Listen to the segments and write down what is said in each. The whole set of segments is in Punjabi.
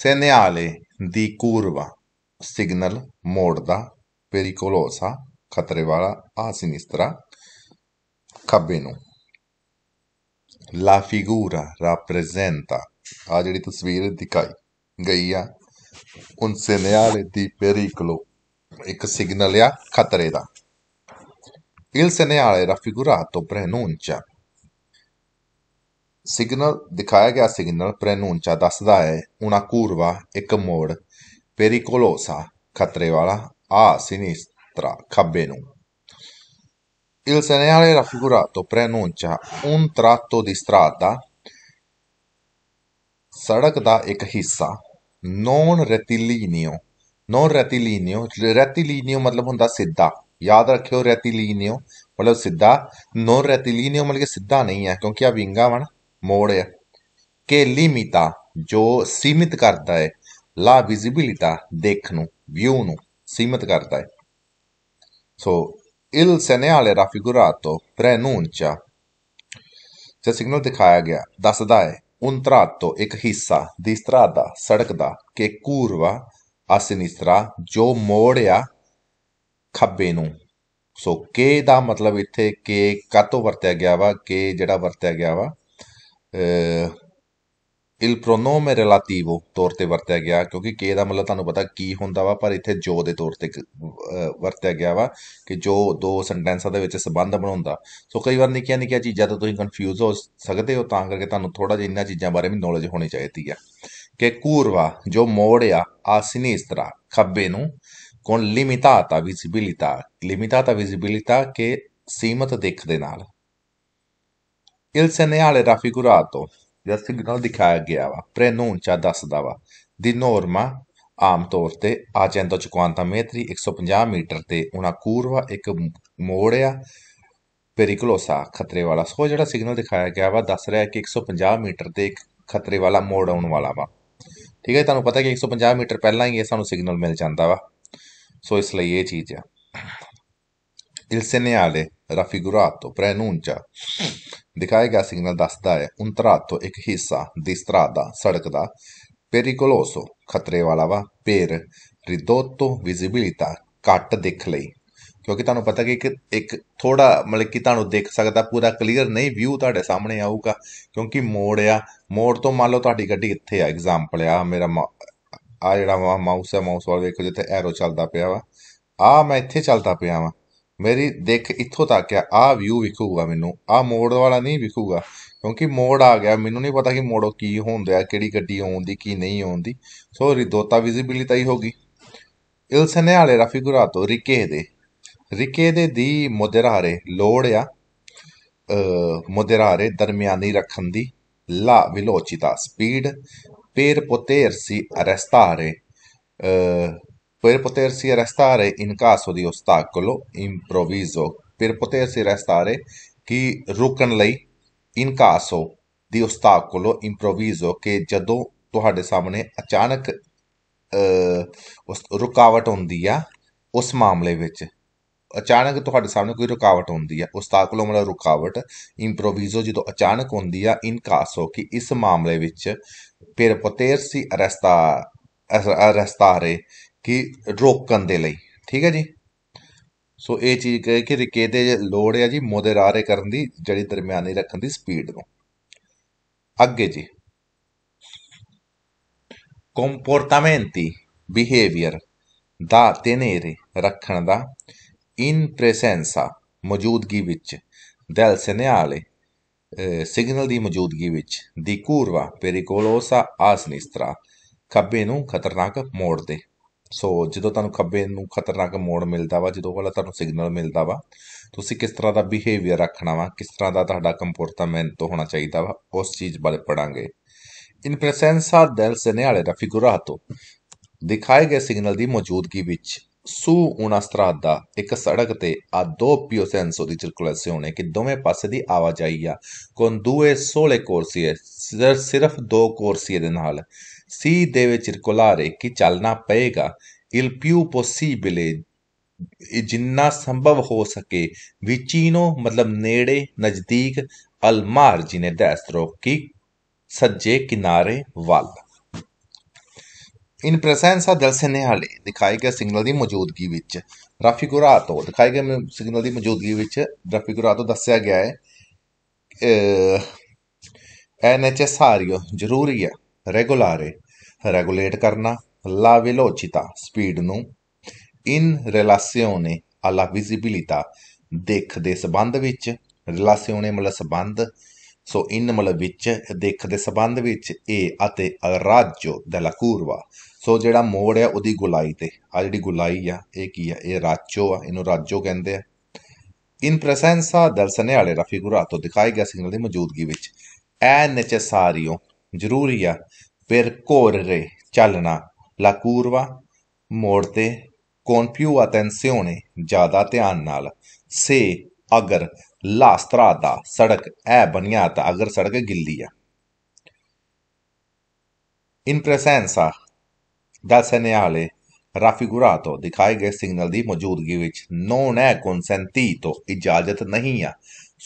Segnale di curva, signal, morda, pericolosa, Catrevara a sinistra, cabino. La figura rappresenta, a ਜਿਹੜੀ svire di ਗਈ gaia, un segnale di pericolo, e che ਆ ਖਤਰੇ catreda. Il segnale raffigurato preannuncia signal ਦਿਖਾਇਆ ਗਿਆ ਸਿਗਨਲ ਪ੍ਰੈਨੂਨਚਾ ਦੱਸਦਾ ਹੈ una curva ਇੱਕ ਮੋੜ pericolosa ਖਤਰੇ ਵਾਲਾ a sinistra ਖੱਬੇ ਨੂੰ il segnale raffigurato preannuncia un tratto di strada ਸੜਕ ਦਾ ਇੱਕ ਹਿੱਸਾ ਨੋਨ ਰੈਟੀਲੀਨੀਓ ਨੋਨ ਰੈਟੀਲੀਨੀਓ ਰੈਟੀਲੀਨੀਓ ਮਤਲਬ ਹੁੰਦਾ ਸਿੱਧਾ ਯਾਦ ਰੱਖਿਓ ਰੈਟੀਲੀਨੀਓ ਮਤਲਬ ਸਿੱਧਾ ਨੋਨ ਰੈਟੀਲੀਨੀਓ ਮਤਲਬ ਕਿ ਸਿੱਧਾ ਨਹੀਂ ਹੈ ਕਿਉਂਕਿ ਆ ਵਿੰਗਾ ਵਣ ਮੋੜਿਆ ਕਿ ਲਿਮਿਟਾ ਜੋ ਸੀਮਿਤ ਕਰਦਾ ਹੈ ਲਾ ਵਿਜ਼ਿਬਿਲਿਟੀ ਦੇਖ ਨੂੰ ਵਿਊ ਨੂੰ ਸੀਮਿਤ ਕਰਦਾ ਹੈ ਸੋ ਇਲ segnale ਫਿਗੁਰਾਟੋ ਪ੍ਰੈਨੂਨਚਾ ਜੇ ਸਿਗਨਲ ਦਿਖਾਇਆ ਗਿਆ ਦੱਸਦਾ ਹੈ ਉਨ ਇੱਕ ਹਿੱਸਾ ਦੀ ਦਾ ਸੜਕ ਦਾ ਕਿ ਕੂਰਵਾ ਅਸਨਿਸਤਰਾ ਜੋ ਮੋੜਿਆ ਖੱਬੇ ਨੂੰ ਸੋ ਕੇ ਦਾ ਮਤਲਬ ਇੱਥੇ ਕਿ ਕਾਤੋਂ ਵਰਤਿਆ ਗਿਆ ਵਾ ਕਿ ਜਿਹੜਾ ਵਰਤਿਆ ਗਿਆ ਵਾ ਇਲ ਪ੍ਰੋਨੋਮ ਰਿਲੇਟਿਵੋ ਤੌਰ ਤੇ ਵਰਤਿਆ ਗਿਆ ਕਿਉਂਕਿ ਕੇ ਦਾ ਮਤਲਬ ਤੁਹਾਨੂੰ ਪਤਾ ਕੀ ਹੁੰਦਾ ਵਾ ਪਰ ਇੱਥੇ ਜੋ ਦੇ ਤੌਰ ਤੇ ਵਰਤਿਆ ਗਿਆ ਵਾ ਕਿ ਜੋ ਦੋ ਸੈਂਟੈਂਸਾਂ ਦੇ ਵਿੱਚ ਸਬੰਧ ਬਣਾਉਂਦਾ ਸੋ ਕਈ ਵਾਰ ਨਿੱਕੀਆਂ ਨਿੱਕੀਆਂ ਚੀਜ਼ਾਂ ਤੋਂ ਤੁਸੀਂ ਕਨਫਿਊਜ਼ ਹੋ ਸਕਦੇ ਹੋ ਤਾਂ ਕਰਕੇ ਤੁਹਾਨੂੰ ਥੋੜਾ ਜਿਹਾ ਇਹਨਾਂ ਚੀਜ਼ਾਂ ਬਾਰੇ ਵੀ ਨੌਲੇਜ ਹੋਣੀ ਚਾਹੀਦੀ ਆ ਕਿ ਕੂਰਵਾ ਜੋ ਮੋੜ ਆ ਆ ਸਿਨੇਸਤਰਾ ਖੱਬੇ ਨੂੰ ਕੋਣ ਲਿਮਿਟਾਤਾ ਵਿਜ਼ਿਬਿਲਿਟਾ ਲਿਮਿਟਾਤਾ ਵਿਜ਼ਿਬਿਲਿਟਾ ਕੇ ਸੀਮਤ ਦੇਖ ਦੇ ਨਾਲ ਦਾ segnale raffigurato ਜਾਂ ਸਿਗਨਲ ਦਿਖਾਇਆ ਗਿਆ ਵਾ ਪ੍ਰੈਨੂਨਚਾ ਦੱਸਦਾ ਵਾ ਦੀ ਨੋਰਮਾ ਆਮ ਤੌਰ ਤੇ ਆਜੈਂਟੋ ਚੁਕਵਾਂਤਾ ਮੇਤਰੀ 150 ਮੀਟਰ ਤੇ ਉਹਨਾਂ ਕੂਰਵਾ ਇੱਕ ਮੋੜ ਆ ਪੈਰੀਕਲੋਸਾ ਖਤਰੇ ਵਾਲਾ ਸੋ ਜਿਹੜਾ ਸਿਗਨਲ ਦਿਖਾਇਆ ਗਿਆ ਵਾ ਦੱਸ ਰਿਹਾ ਕਿ 150 ਮੀਟਰ ਤੇ ਇੱਕ ਖਤਰੇ ਵਾਲਾ ਮੋੜ ਆਉਣ ਵਾਲਾ ਵਾ ਠੀਕ ਹੈ ਤੁਹਾਨੂੰ ਪਤਾ ਕਿ 150 ਮੀਟਰ ਪਹਿਲਾਂ ਹੀ ਇਹ ਸਾਨੂੰ ਸਿਗਨਲ ਮਿਲ ਜਾਂਦਾ ਵਾ ਸੋ ਇਸ ਲਈ ਇਹ ਚੀਜ਼ ਆ Il segnale raffigurato preannuncia di ਗਿਆ ਸਿਗਨਲ ਦੱਸਦਾ ਹੈ "ਉਨ tratto ਇੱਕ ਹਿੱਸਾ ਦੀ strada ਸੜਕ ਦਾ catrevalava per ridotto ਵਾ ਪੇਰ ਰਿਦੋਤੋ ਵਿਜ਼ਿਬਿਲਿਟਾ ਲਈ ਕਿਉਂਕਿ ਤੁਹਾਨੂੰ ਪਤਾ ਕਿ ਇੱਕ ਇੱਕ ਥੋੜਾ ਮਤਲਬ ਕਿ ਤੁਹਾਨੂੰ ਦੇਖ ਸਕਦਾ ਪੂਰਾ ਕਲੀਅਰ ਨਹੀਂ ਵਿਊ ਤੁਹਾਡੇ ਸਾਹਮਣੇ ਆਊਗਾ ਕਿਉਂਕਿ ਮੋੜ ਆ ਮੋੜ ਤੋਂ ਮੰਨ ਲਓ ਤੁਹਾਡੀ ਗੱਡੀ ਇੱਥੇ ਆ ਐਗਜ਼ਾਮਪਲ ਆ ਮੇਰਾ ਆ ਜਿਹੜਾ ਮਾਊਸ ਹੈ ਮਾਊਸ ਵਾਲ ਵੇਖੋ ਜਿੱਥੇ ਐਰੋ ਚੱਲਦਾ ਪਿਆ ਵਾ ਆ ਮੈਂ ਇੱਥੇ ਚੱਲਦਾ ਪਿਆ ਵਾ ਮੇਰੀ ਦੇਖ ਇੱਥੋਂ ਤੱਕ ਆ ਆ ਵਿਊ ਵਿਖੂਗਾ ਮੈਨੂੰ ਆ ਮੋੜ ਵਾਲਾ ਨਹੀਂ ਵਿਖੂਗਾ ਕਿਉਂਕਿ ਮੋੜ ਆ ਗਿਆ ਮੈਨੂੰ ਨਹੀਂ ਪਤਾ ਕਿ ਮੋੜੋ ਕੀ ਹੁੰਦਾ ਕਿਹੜੀ ਗੱਡੀ ਆਉਂਦੀ ਕੀ ਨਹੀਂ ਆਉਂਦੀ ਸੋ ਰਿਦੋਤਾ ਵਿਜ਼ਿਬਿਲਟੀ ਤਾਂ ਹੀ ਹੋਗੀ ਇਲ ਸਨੇ ਵਾਲੇ ਰਫੀਗੁਰਾ ਤੋਂ ਰਿਕੇ ਦੇ ਰਿਕੇ ਦੇ ਦੀ ਮੋਦਰਾਰੇ ਲੋੜ ਆ ਅ ਮੋਦਰਾਰੇ ਦਰਮਿਆਨੀ ਰੱਖਣ ਦੀ ਲਾ ਵਿਲੋਚਿਤਾ ਸਪੀਡ ਪੇਰ ਪੋਤੇਰ ਸੀ ਅਰੈਸਟਾਰੇ Per potersi arrestare in caso di ostacolo improvviso, per potersi arrestare chi rukan ਲਈ in caso di ostacolo improvviso che ਜਦੋਂ tuhade ਸਾਹਮਣੇ achanak ਉਸ ਰੁਕਾਵਟ ਆਉਂਦੀ ਆ ਉਸ ਮਾਮਲੇ ਵਿੱਚ ਅਚਾਨਕ ਤੁਹਾਡੇ ਸਾਹਮਣੇ ਕੋਈ ਰੁਕਾਵਟ ਹੁੰਦੀ ਹੈ ਉਸਤਾਕਲੋ ਮਲਾ ਰੁਕਾਵਟ ਇੰਪਰੋਵਿਜ਼ੋ ਜਦੋਂ ਅਚਾਨਕ ਹੁੰਦੀ ਹੈ ਇਨ ਕਾਸੋ ਕਿ ਇਸ ਮਾਮਲੇ ਵਿੱਚ ਫਿਰ ਪਤੇਰ ਸੀ ਅਰਸਤਾ ਅਰਸਤਾਰੇ ਕਿ ਰੋਕਣ ਦੇ ਲਈ ਠੀਕ ਹੈ ਜੀ ਸੋ ਇਹ ਚੀਜ਼ ਕਹੇ ਕਿ ਰਿਕੇ ਦੇ ਲੋੜ ਹੈ ਜੀ ਮੋਦੇਰਾਰੇ ਕਰਨ ਦੀ ਜਿਹੜੀ ਦਰਮਿਆਨੀ ਰੱਖਣ ਦੀ ਸਪੀਡ ਨੂੰ ਅੱਗੇ ਜੀ ਕੰਪੋਰਟਮੈਂਟੀ ਬਿਹੇਵੀਅਰ ਦਾ ਤੇਨੇਰੇ ਰੱਖਣ ਦਾ ਇਨ ਪ੍ਰੈਸੈਂਸਾ ਮੌਜੂਦਗੀ ਵਿੱਚ ਦਿਲ ਸਨਿਆਲੇ ਸਿਗਨਲ ਦੀ ਮੌਜੂਦਗੀ ਵਿੱਚ ਦੀ ਕੂਰਵਾ ਪੇਰੀਕੋਲੋਸਾ ਆਸਨਿਸਤਰਾ ਖੱਬੇ ਨੂੰ ਖਤਰਨਾਕ ਮੋੜ ਦੇ ਸੋ ਜਦੋਂ ਤੁਹਾਨੂੰ ਖੱਬੇ ਨੂੰ ਖਤਰਨਾਕ ਮੋੜ ਮਿਲਦਾ ਵਾ ਜਦੋਂ ਵਾਲਾ ਤੁਹਾਨੂੰ ਸਿਗਨਲ ਮਿਲਦਾ ਵਾ ਤੁਸੀਂ ਕਿਸ ਤਰ੍ਹਾਂ ਦਾ ਬਿਹੇਵੀਅਰ ਰੱਖਣਾ ਵਾ ਕਿਸ ਤਰ੍ਹਾਂ ਦਾ ਤੁਹਾਡਾ ਕੰਪੋਰਟਮੈਂਟ ਹੋਣਾ ਚਾਹੀਦਾ ਵਾ ਉਸ ਚੀਜ਼ ਬਾਰੇ ਪੜਾਂਗੇ ਇਨ ਪ੍ਰੈਸੈਂਸਾ ਦਾ ਫਿਗੂਰਾ ਹਤੋ ਦਿਖਾਏ ਗਏ ਸਿਗਨਲ ਦੀ ਮੌਜੂਦਗੀ ਵਿੱਚ ਸੂ 19 ਦਾ ਇੱਕ ਸੜਕ ਤੇ ਆ ਦੋ ਪੀਓ ਸੈਂਸੋ ਦੀ ਸਰਕੂਲੇਸ਼ਨ ਕਿ ਦੋਵੇਂ ਪਾਸੇ ਦੀ ਆਵਾਜਾਈ ਆ ਕੋਨ ਦੂਏ 16 ਕੋਰਸੀਏ ਸਿਰਫ ਦੋ ਕੋਰਸੀਏ ਦੇ ਨਾਲ deve circolare कि चलना पड़ेगा il più possibile ਜਿੰਨਾ ਸੰਭਵ ਹੋ ਸਕੇ ਵਿਚੀਨੋ ਮਤਲਬ ਨੇੜੇ ਨਜ਼ਦੀਕ ਅਲ ਮਾਰਜੀਨੇ ਦੈਸਤਰੋ ਕਿ ਸੱਜੇ ਕਿਨਾਰੇ ਵੱਲ ਇਨ ਪ੍ਰੈਸੈਂਸਾ ਦਲ ਸਿਨੇਹਾਲੇ ਦਿਖਾਏ ਗਏ ਸਿਗਨਲ ਦੀ ਮੌਜੂਦਗੀ ਵਿੱਚ ਰਾਫੀਗੁਰਾਟੋ ਦਿਖਾਏ ਗਏ ਸਿਗਨਲ ਦੀ ਮੌਜੂਦਗੀ ਵਿੱਚ ਰਾਫੀਗੁਰਾਟੋ ਦੱਸਿਆ ਗਿਆ ਹੈ ਐ ਨੈਸੈਸਾਰੀਓ ਜ਼ਰੂਰੀ ਹੈ ਰੈਗੂਲਾਰੇ ਰੈਗੂਲੇਟ ਕਰਨਾ ਲਾ ਵਿਲੋਚਿਤਾ ਸਪੀਡ ਨੂੰ ਇਨ ਰਿਲਾਸੀਓਨੇ ਅਲਾ ਵਿਜ਼ਿਬਿਲਿਟਾ ਦੇਖ ਦੇ ਸਬੰਧ ਵਿੱਚ ਰਿਲਾਸੀਓਨੇ ਮਤਲਬ ਸਬੰਧ ਸੋ ਇਨ ਮਤਲਬ ਵਿੱਚ ਦੇਖ ਦੇ ਸਬੰਧ ਵਿੱਚ ਇਹ ਅਤੇ ਰਾਜੋ ਦਲਾ ਕੂਰਵਾ ਸੋ ਜਿਹੜਾ ਮੋੜ ਹੈ ਉਹਦੀ ਗੁਲਾਈ ਤੇ ਆ ਜਿਹੜੀ ਗੁਲਾਈ ਆ ਇਹ ਕੀ ਆ ਇਹ ਰਾਜੋ ਆ ਇਹਨੂੰ ਰਾਜੋ ਕਹਿੰਦੇ ਆ ਇਨ ਪ੍ਰੈਸੈਂਸਾ ਦਰਸਨੇ ਵਾਲੇ ਰਫੀਗੁਰਾ ਤੋਂ ਦਿਖਾਇਆ ਗਿਆ ਸਿਗਨਲ ਦੀ ਮੌਜੂਦਗੀ ਵਿੱਚ ਐ ਨੈਸੈਸਾਰੀਓ ਜ਼ਰੂਰੀ ਆ percorrere ਚੱਲਣਾ ਲਾ ਕੂਰਵਾ ਮੋੜ 'ਤੇ con ਪਿਉ attenzione ਜ਼ਿਆਦਾ ਧਿਆਨ ਨਾਲ ਸੇ ਅਗਰ ਲਾਸਤਰਾ ਦਾ ਸੜਕ ਐ ਤਾਂ ਅਗਰ ਸੜਕ ਗਿੱਲੀ ਆ ਇਨ ਪ੍ਰੈਸੈਂਸਾ ਦਾ ਸਨੇਹਾਲੇ ਰਾਫਿਗੁਰਾਤੋ ਦਿਖਾਏ ਗਏ ਸਿਗਨਲ ਦੀ ਮੌਜੂਦਗੀ ਵਿੱਚ ਨੋਨ ਐ ਕਨਸੈਂਟੀਟੋ ਇਜਾਜ਼ਤ ਨਹੀਂ ਆ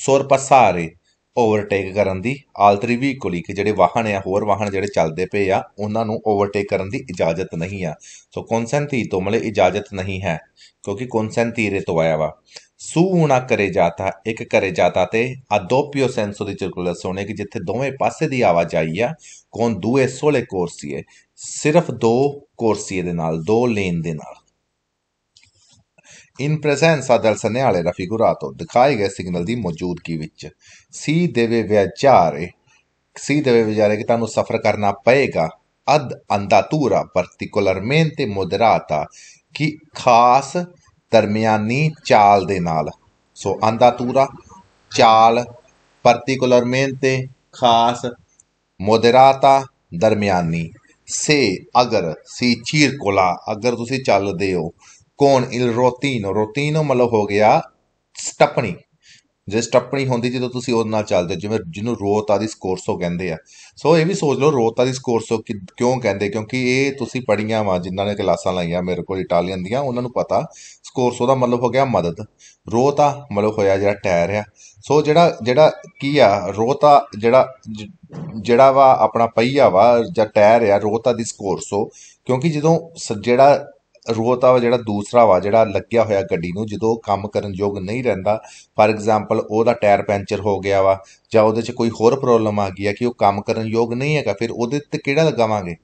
ਸੋਰ ਪਸਾਰੇ ਓਵਰਟੇਕ ਕਰਨ ਦੀ ਆਲਤਰੀ ਇਕੁਅਲੀ ਕਿ ਜਿਹੜੇ ਵਾਹਨ ਆ ਹੋਰ ਵਾਹਨ ਜਿਹੜੇ ਚੱਲਦੇ ਪਏ ਆ ਉਹਨਾਂ ਨੂੰ ਓਵਰਟੇਕ ਕਰਨ ਦੀ ਇਜਾਜ਼ਤ ਨਹੀਂ ਆ ਸੋ ਕੌਨਸੈਂਟੀ ਤੋਂ ਮਲੇ ਇਜਾਜ਼ਤ ਨਹੀਂ ਹੈ ਕਿਉਂਕਿ ਕੌਨਸੈਂਟੀ ਰੇ ਤੋਂ ਆਇਆ ਵਾ ਸੂਣਾ ਕਰੇ ਜਾਤਾ ਇੱਕ ਕਰੇ ਜਾਤਾ ਤੇ ਅਦੋਪਿਓ ਸੈਂਸੋ ਦੀ ਸਰਕੂਲਰ ਸੋਨੇ ਕਿ ਜਿੱਥੇ ਦੋਵੇਂ ਪਾਸੇ ਦੀ ਆਵਾਜਾਈ ਆ ਕੋਨ ਦੂਏ ਸੋਲੇ ਕੋਰਸੀਏ ਸਿਰਫ ਦੋ ਕੋਰਸੀਏ ਦੇ ਨਾਲ ਦੋ ਲੇਨ ਦੇ ਨਾਲ ਇਨ ਪ੍ਰੈਜ਼ੈਂਸਾ ਦਲ ਸਨੇ ਵਾਲੇ ਦਾ ਫਿਗੂਰਾ ਤੋਂ ਦਿਖਾਏ ਗਏ ਸਿਗਨਲ ਦੀ ਮੌਜੂਦਗੀ ਵਿੱਚ ਸੀ ਦੇਵੇ ਵਿਚਾਰੇ ਸੀ ਦੇਵੇ ਵਿਚਾਰੇ ਕਿ ਤੁਹਾਨੂੰ ਸਫਰ ਕਰਨਾ ਪਏਗਾ ਅਦ ਅੰਦਾਤੂਰਾ ਪਾਰਟਿਕੂਲਰਮੈਂਟੇ ਮੋਦਰਾਤਾ ਕਿ ਖਾਸ ਦਰਮਿਆਨੀ ਚਾਲ ਦੇ ਨਾਲ ਸੋ ਅੰਦਾਤੂਰਾ ਚਾਲ ਪਾਰਟਿਕੂਲਰਮੈਂਟੇ ਖਾਸ ਮੋਦਰਾਤਾ ਦਰਮਿਆਨੀ ਸੇ ਅਗਰ ਸੀ ਚੀਰ ਕੋਲਾ ਅਗਰ ਤੁਸੀਂ ਚੱਲਦੇ ਹੋ ਕੌਣ ਇਲ ਰੋਟੀਨੋ ਰੋਟੀਨੋ ਮਤਲਬ ਹੋ ਗਿਆ ਸਟਪਣੀ ਜੇ ਸਟਪਣੀ ਹੁੰਦੀ ਜਦੋਂ ਤੁਸੀਂ ਉਹਦੇ ਨਾਲ ਚੱਲਦੇ ਜਿਵੇਂ ਜਿਹਨੂੰ ਰੋਤਾ ਦੀ ਸਕੋਰਸੋ ਕਹਿੰਦੇ ਆ ਸੋ ਇਹ ਵੀ ਸੋਚ ਲਓ ਰੋਤਾ ਦੀ ਸਕੋਰਸੋ ਕਿਉਂ ਕਹਿੰਦੇ ਕਿਉਂਕਿ ਇਹ ਤੁਸੀਂ ਪੜੀਆਂ ਵਾ ਜਿਨ੍ਹਾਂ ਨੇ ਕਲਾਸਾਂ ਲਾਈਆਂ ਮੇਰੇ ਕੋਲ ਇਟਾਲੀਅਨ ਦੀਆਂ ਉਹਨਾਂ ਨੂੰ ਪਤਾ ਸਕੋਰਸੋ ਦਾ ਮਤਲਬ ਹੋ ਗਿਆ ਮਦਦ ਰੋਤਾ ਮਤਲਬ ਹੋਇਆ ਜਿਹੜਾ ਟਾਇਰ ਆ ਸੋ ਜਿਹੜਾ ਜਿਹੜਾ ਕੀ ਆ ਰੋਤਾ ਜਿਹੜਾ ਜਿਹੜਾ ਵਾ ਆਪਣਾ ਪਹੀਆ ਵਾ ਜਾਂ ਟਾਇਰ ਆ ਰੋਤਾ ਦੀ ਸਕੋਰਸੋ ਕਿਉਂਕਿ ਜਦੋਂ ਜਿਹੜਾ ਰੋਹਤਾਵਾ ਜਿਹੜਾ ਦੂਸਰਾ ਵਾ ਜਿਹੜਾ ਲੱਗਿਆ ਹੋਇਆ ਗੱਡੀ ਨੂੰ ਜਦੋਂ ਕੰਮ ਕਰਨ ਯੋਗ ਨਹੀਂ ਰਹਿੰਦਾ ਫਾਰ ਐਗਜ਼ਾਮਪਲ ਉਹਦਾ ਟਾਇਰ ਪੈਂਚਰ ਹੋ ਗਿਆ ਵਾ ਜਾਂ ਉਹਦੇ 'ਚ ਕੋਈ ਹੋਰ ਪ੍ਰੋਬਲਮ ਆ ਗਈ ਹੈ ਕਿ ਉਹ ਕੰਮ ਕਰਨ ਯੋਗ ਨਹੀਂ ਹੈਗਾ ਫਿਰ ਉਹਦੇ ਤੇ ਕਿਹੜਾ ਲਗਾਵਾਂਗੇ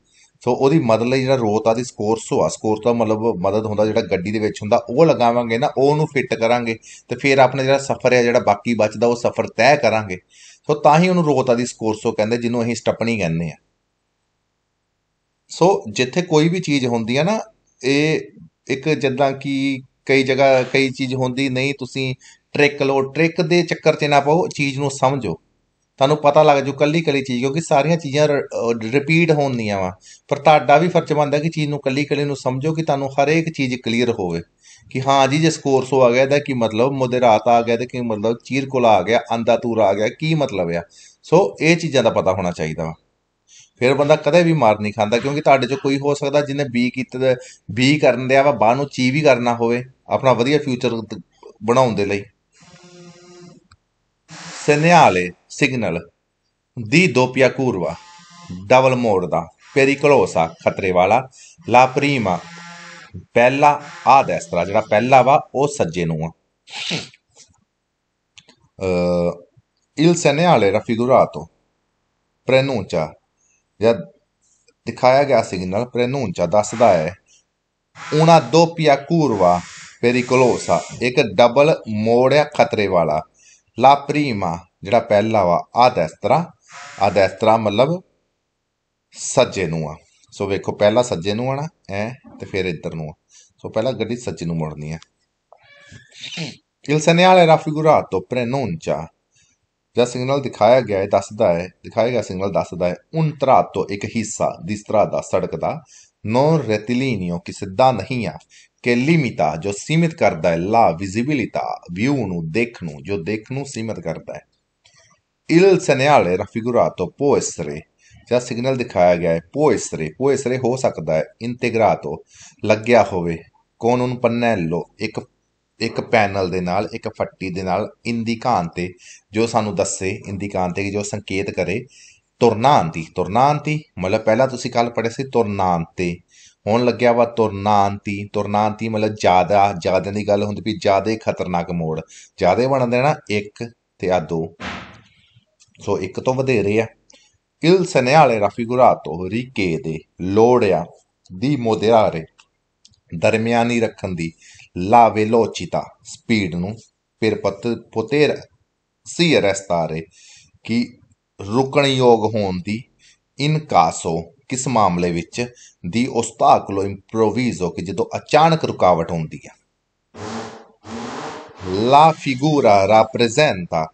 ਸੋ ਉਹਦੀ ਮਦਦ ਲਈ ਜਿਹੜਾ ਰੋਤਾ ਦੀ ਸਕੋਰਸ ਹੋਆ ਸਕੋਰ ਦਾ ਮਤਲਬ ਮਦਦ ਹੁੰਦਾ ਜਿਹੜਾ ਗੱਡੀ ਦੇ ਵਿੱਚ ਹੁੰਦਾ ਉਹ ਲਗਾਵਾਂਗੇ ਨਾ ਉਹ ਨੂੰ ਫਿੱਟ ਕਰਾਂਗੇ ਤੇ ਫਿਰ ਆਪਣਾ ਜਿਹੜਾ ਸਫ਼ਰ ਹੈ ਜਿਹੜਾ ਬਾਕੀ ਬਚਦਾ ਉਹ ਸਫ਼ਰ ਤੈਅ ਕਰਾਂਗੇ ਸੋ ਤਾਂ ਹੀ ਉਹਨੂੰ ਰੋਤਾ ਦੀ ਸਕੋਰਸੋ ਕਹਿੰਦੇ ਜਿਹਨੂੰ ਅਸੀਂ ਸਟੱਪਣੀ ਕਹਿੰਦੇ ਆ ਸੋ ਜਿੱਥੇ ਕੋਈ ਵੀ ਚੀਜ਼ ਹੁੰਦੀ ਹੈ ਨਾ ਇਹ ਇੱਕ ਜਿੱਦਾਂ ਕਿ ਕਈ ਜਗ੍ਹਾ ਕਈ ਚੀਜ਼ ਹੁੰਦੀ ਨਹੀਂ ਤੁਸੀਂ ਟ੍ਰਿਕ ਲੋ ਟ੍ਰਿਕ ਦੇ ਚੱਕਰ 'ਚ ਨਾ ਪਾਓ ਚੀਜ਼ ਨੂੰ ਸਮਝੋ ਤੁਹਾਨੂੰ ਪਤਾ ਲੱਗ ਜੂ ਕੱਲੀ ਕੱਲੀ ਚੀਜ਼ ਕਿਉਂਕਿ ਸਾਰੀਆਂ ਚੀਜ਼ਾਂ ਰਿਪੀਟ ਹੋਣੀਆਂ ਵਾ ਪਰ ਤੁਹਾਡਾ ਵੀ ਫਰਜ਼ ਬਣਦਾ ਕਿ ਚੀਜ਼ ਨੂੰ ਕੱਲੀ ਕੱਲੀ ਨੂੰ ਸਮਝੋ ਕਿ ਤੁਹਾਨੂੰ ਹਰੇਕ ਚੀਜ਼ ਕਲੀਅਰ ਹੋਵੇ ਕਿ ਹਾਂ ਜੀ ਜੇ ਸਕੋਰਸ ਹੋ ਆ ਗਿਆ ਤਾਂ ਕੀ ਮਤਲਬ ਮੁਦਰਾਤ ਆ ਗਿਆ ਤਾਂ ਕੀ ਮਤਲਬ ਚੀਰ ਕੋਲਾ ਆ ਗਿਆ ਅੰਦਾਤੂਰ ਆ ਗਿਆ ਕੀ ਮਤਲਬ ਆ ਸੋ ਇਹ ਚੀਜ਼ਾਂ ਦਾ ਪਤਾ ਹੋਣਾ ਚਾਹੀਦਾ ਵਾ ਫਿਰ ਬੰਦਾ ਕਦੇ ਵੀ ਮਾਰ ਨਹੀਂ ਖਾਂਦਾ ਕਿਉਂਕਿ ਤੁਹਾਡੇ ਚ ਕੋਈ ਹੋ ਸਕਦਾ ਜਿਹਨੇ ਬੀ ਕੀਤਾ ਬੀ ਕਰਨ ਦਿਆ ਵਾ ਬਾਹ ਨੂੰ ਚੀ ਵੀ ਕਰਨਾ ਹੋਵੇ ਆਪਣਾ ਵਧੀਆ ਫਿਊਚਰ ਬਣਾਉਣ ਦੇ ਲਈ ਸਨਿਆਲੇ ਸਿਗਨਲ ਦੀ ਦੋਪਿਆ ਕੂਰਵਾ ਡਬਲ ਮੋੜ ਦਾ ਪੈਰੀਕਲੋਸਾ ਖਤਰੇ ਵਾਲਾ ਲਾ ਪ੍ਰੀਮਾ ਪਹਿਲਾ ਆ ਤਰ੍ਹਾਂ ਜਿਹੜਾ ਪਹਿਲਾ ਵਾ ਉਹ ਸੱਜੇ ਨੂੰ ਆ ਅ ਇਲ ਸਨਿਆਲੇ ਰਾ ਫਿਗੁਰਾਤੋ ਪ੍ਰੈਨੂਚਾ ਜਾਂ ਦਿਖਾਇਆ ਗਿਆ ਸਿਗਨਲ ਚਾ ਦੱਸਦਾ ਹੈ ਦੋ ਦੋਪਿਆ ਕੂਰਵਾ ਪੈਰੀਕੋਲੋਸਾ ਇੱਕ ਡਬਲ ਮੋੜਿਆ ਖਤਰੇ ਵਾਲਾ ਲਾ ਪ੍ਰੀਮਾ ਜਿਹੜਾ ਪਹਿਲਾ ਵਾ ਆਦ ਇਸ ਤਰ੍ਹਾਂ ਆਦ ਇਸ ਤਰ੍ਹਾਂ ਮਤਲਬ ਸੱਜੇ ਨੂੰ ਆ ਸੋ ਵੇਖੋ ਪਹਿਲਾ ਸੱਜੇ ਨੂੰ ਆਣਾ ਐ ਤੇ ਫਿਰ ਇੱਧਰ ਨੂੰ ਆ ਸੋ ਪਹਿਲਾਂ ਗੱਡੀ ਸੱਜੇ ਨੂੰ ਮੁੜਨੀ ਆ ਇਲ ਸਨੇਆਲੇ ਰਾ raffigurato prenuncia ਜਾਂ ਸਿਗਨਲ ਦਿਖਾਇਆ ਗਿਆ ਹੈ ਦੱਸਦਾ ਹੈ ਦਿਖਾਇਆ ਗਿਆ ਸਿਗਨਲ ਦੱਸਦਾ ਹੈ ਉਨ ਤਰਾ ਤੋਂ ਇੱਕ ਹਿੱਸਾ ਦਿਸ ਤਰ੍ਹਾਂ ਦਾ ਸੜਕ ਦਾ ਨੋ ਰੈਤਿਲੀਨਿਓ ਕਿ ਸਿੱਧਾ ਨਹੀਂ ਆ ਕਿ ਲਿਮਿਟਾ ਜੋ ਸੀਮਿਤ ਕਰਦਾ ਹੈ ਲਾ ਵਿਜ਼ਿਬਿਲਿਟੀ ਵਿਊ ਨੂੰ ਦੇਖ ਨੂੰ ਜੋ ਦੇਖ ਨੂੰ ਸੀਮਿਤ ਕਰਦਾ ਹੈ ਇਲ ਸਨਿਆਲੇ ਪੋ ਪੋਇਸਰੇ ਜਾਂ ਸਿਗਨਲ ਦਿਖਾਇਆ ਗਿਆ ਹੈ ਪੋਇਸਰੇ ਪੋਇਸਰੇ ਹੋ ਸਕਦਾ ਹੈ ਇੰਟੀਗਰਾਟੋ ਲੱਗਿਆ ਹੋਵੇ ਕੋਨ ਪੰਨੈ ਪਨੈਲੋ ਇੱਕ ਇੱਕ ਪੈਨਲ ਦੇ ਨਾਲ ਇੱਕ ਫੱਟੀ ਦੇ ਨਾਲ ਇੰਦੀਕਾਨ ਤੇ ਜੋ ਸਾਨੂੰ ਦੱਸੇ ਇੰਦੀਕਾਨ ਤੇ ਜੋ ਸੰਕੇਤ ਕਰੇ ਤੁਰਨਾਂਤੀ ਤੁਰਨਾਂਤੀ ਮਤਲਬ ਪਹਿਲਾਂ ਤੁਸੀਂ ਕੱਲ ਪੜ੍ਹੇ ਸੀ ਤੁਰਨਾਂਤੇ ਹੁਣ ਲੱਗਿਆ ਵਾ ਤੁਰਨਾਂਤੀ ਤੁਰਨਾਂਤੀ ਮਤਲਬ ਜ਼ਿਆਦਾ ਜ਼ਿਆਦਾ ਦੀ ਗੱਲ ਹੁੰਦੀ ਵੀ ਜ਼ਿਆਦਾ ਖਤਰਨਾਕ ਮੋੜ ਜ਼ਿਆਦਾ ਬਣ ਦੇਣਾ ਇੱਕ ਤੇ ਆ ਦੋ ਸੋ ਇੱਕ ਤੋਂ ਵਧੇਰੇ ਆ il segnale raffigurato ਰੀਕੇ ਦੇ ਲੋੜਿਆ ਦੀ ਮੋਦਿਆਰੇ ਦਰਮਿਆਨੀ ਰੱਖਣ ਦੀ la velocità, speed ਨੂੰ ਫਿਰ ਪਤ poter si arrestare ਕਿ ਰੁਕਣਯੋਗ ਹੋਣ ਦੀ ਇਨ ਕਾਸੋ ਕਿਸ ਮਾਮਲੇ ਵਿੱਚ ਦੀ ਉਸਤਾਕਲੋ ਇੰਪਰੋਵੀਜ਼ੋ ਕਿ ਜਦੋਂ ਅਚਾਨਕ ਰੁਕਾਵਟ ਹੁੰਦੀ ਹੈ ਲਾ ਫਿਗੂਰਾ ਰਾਪ੍ਰੈਜ਼ੈਂਟਾ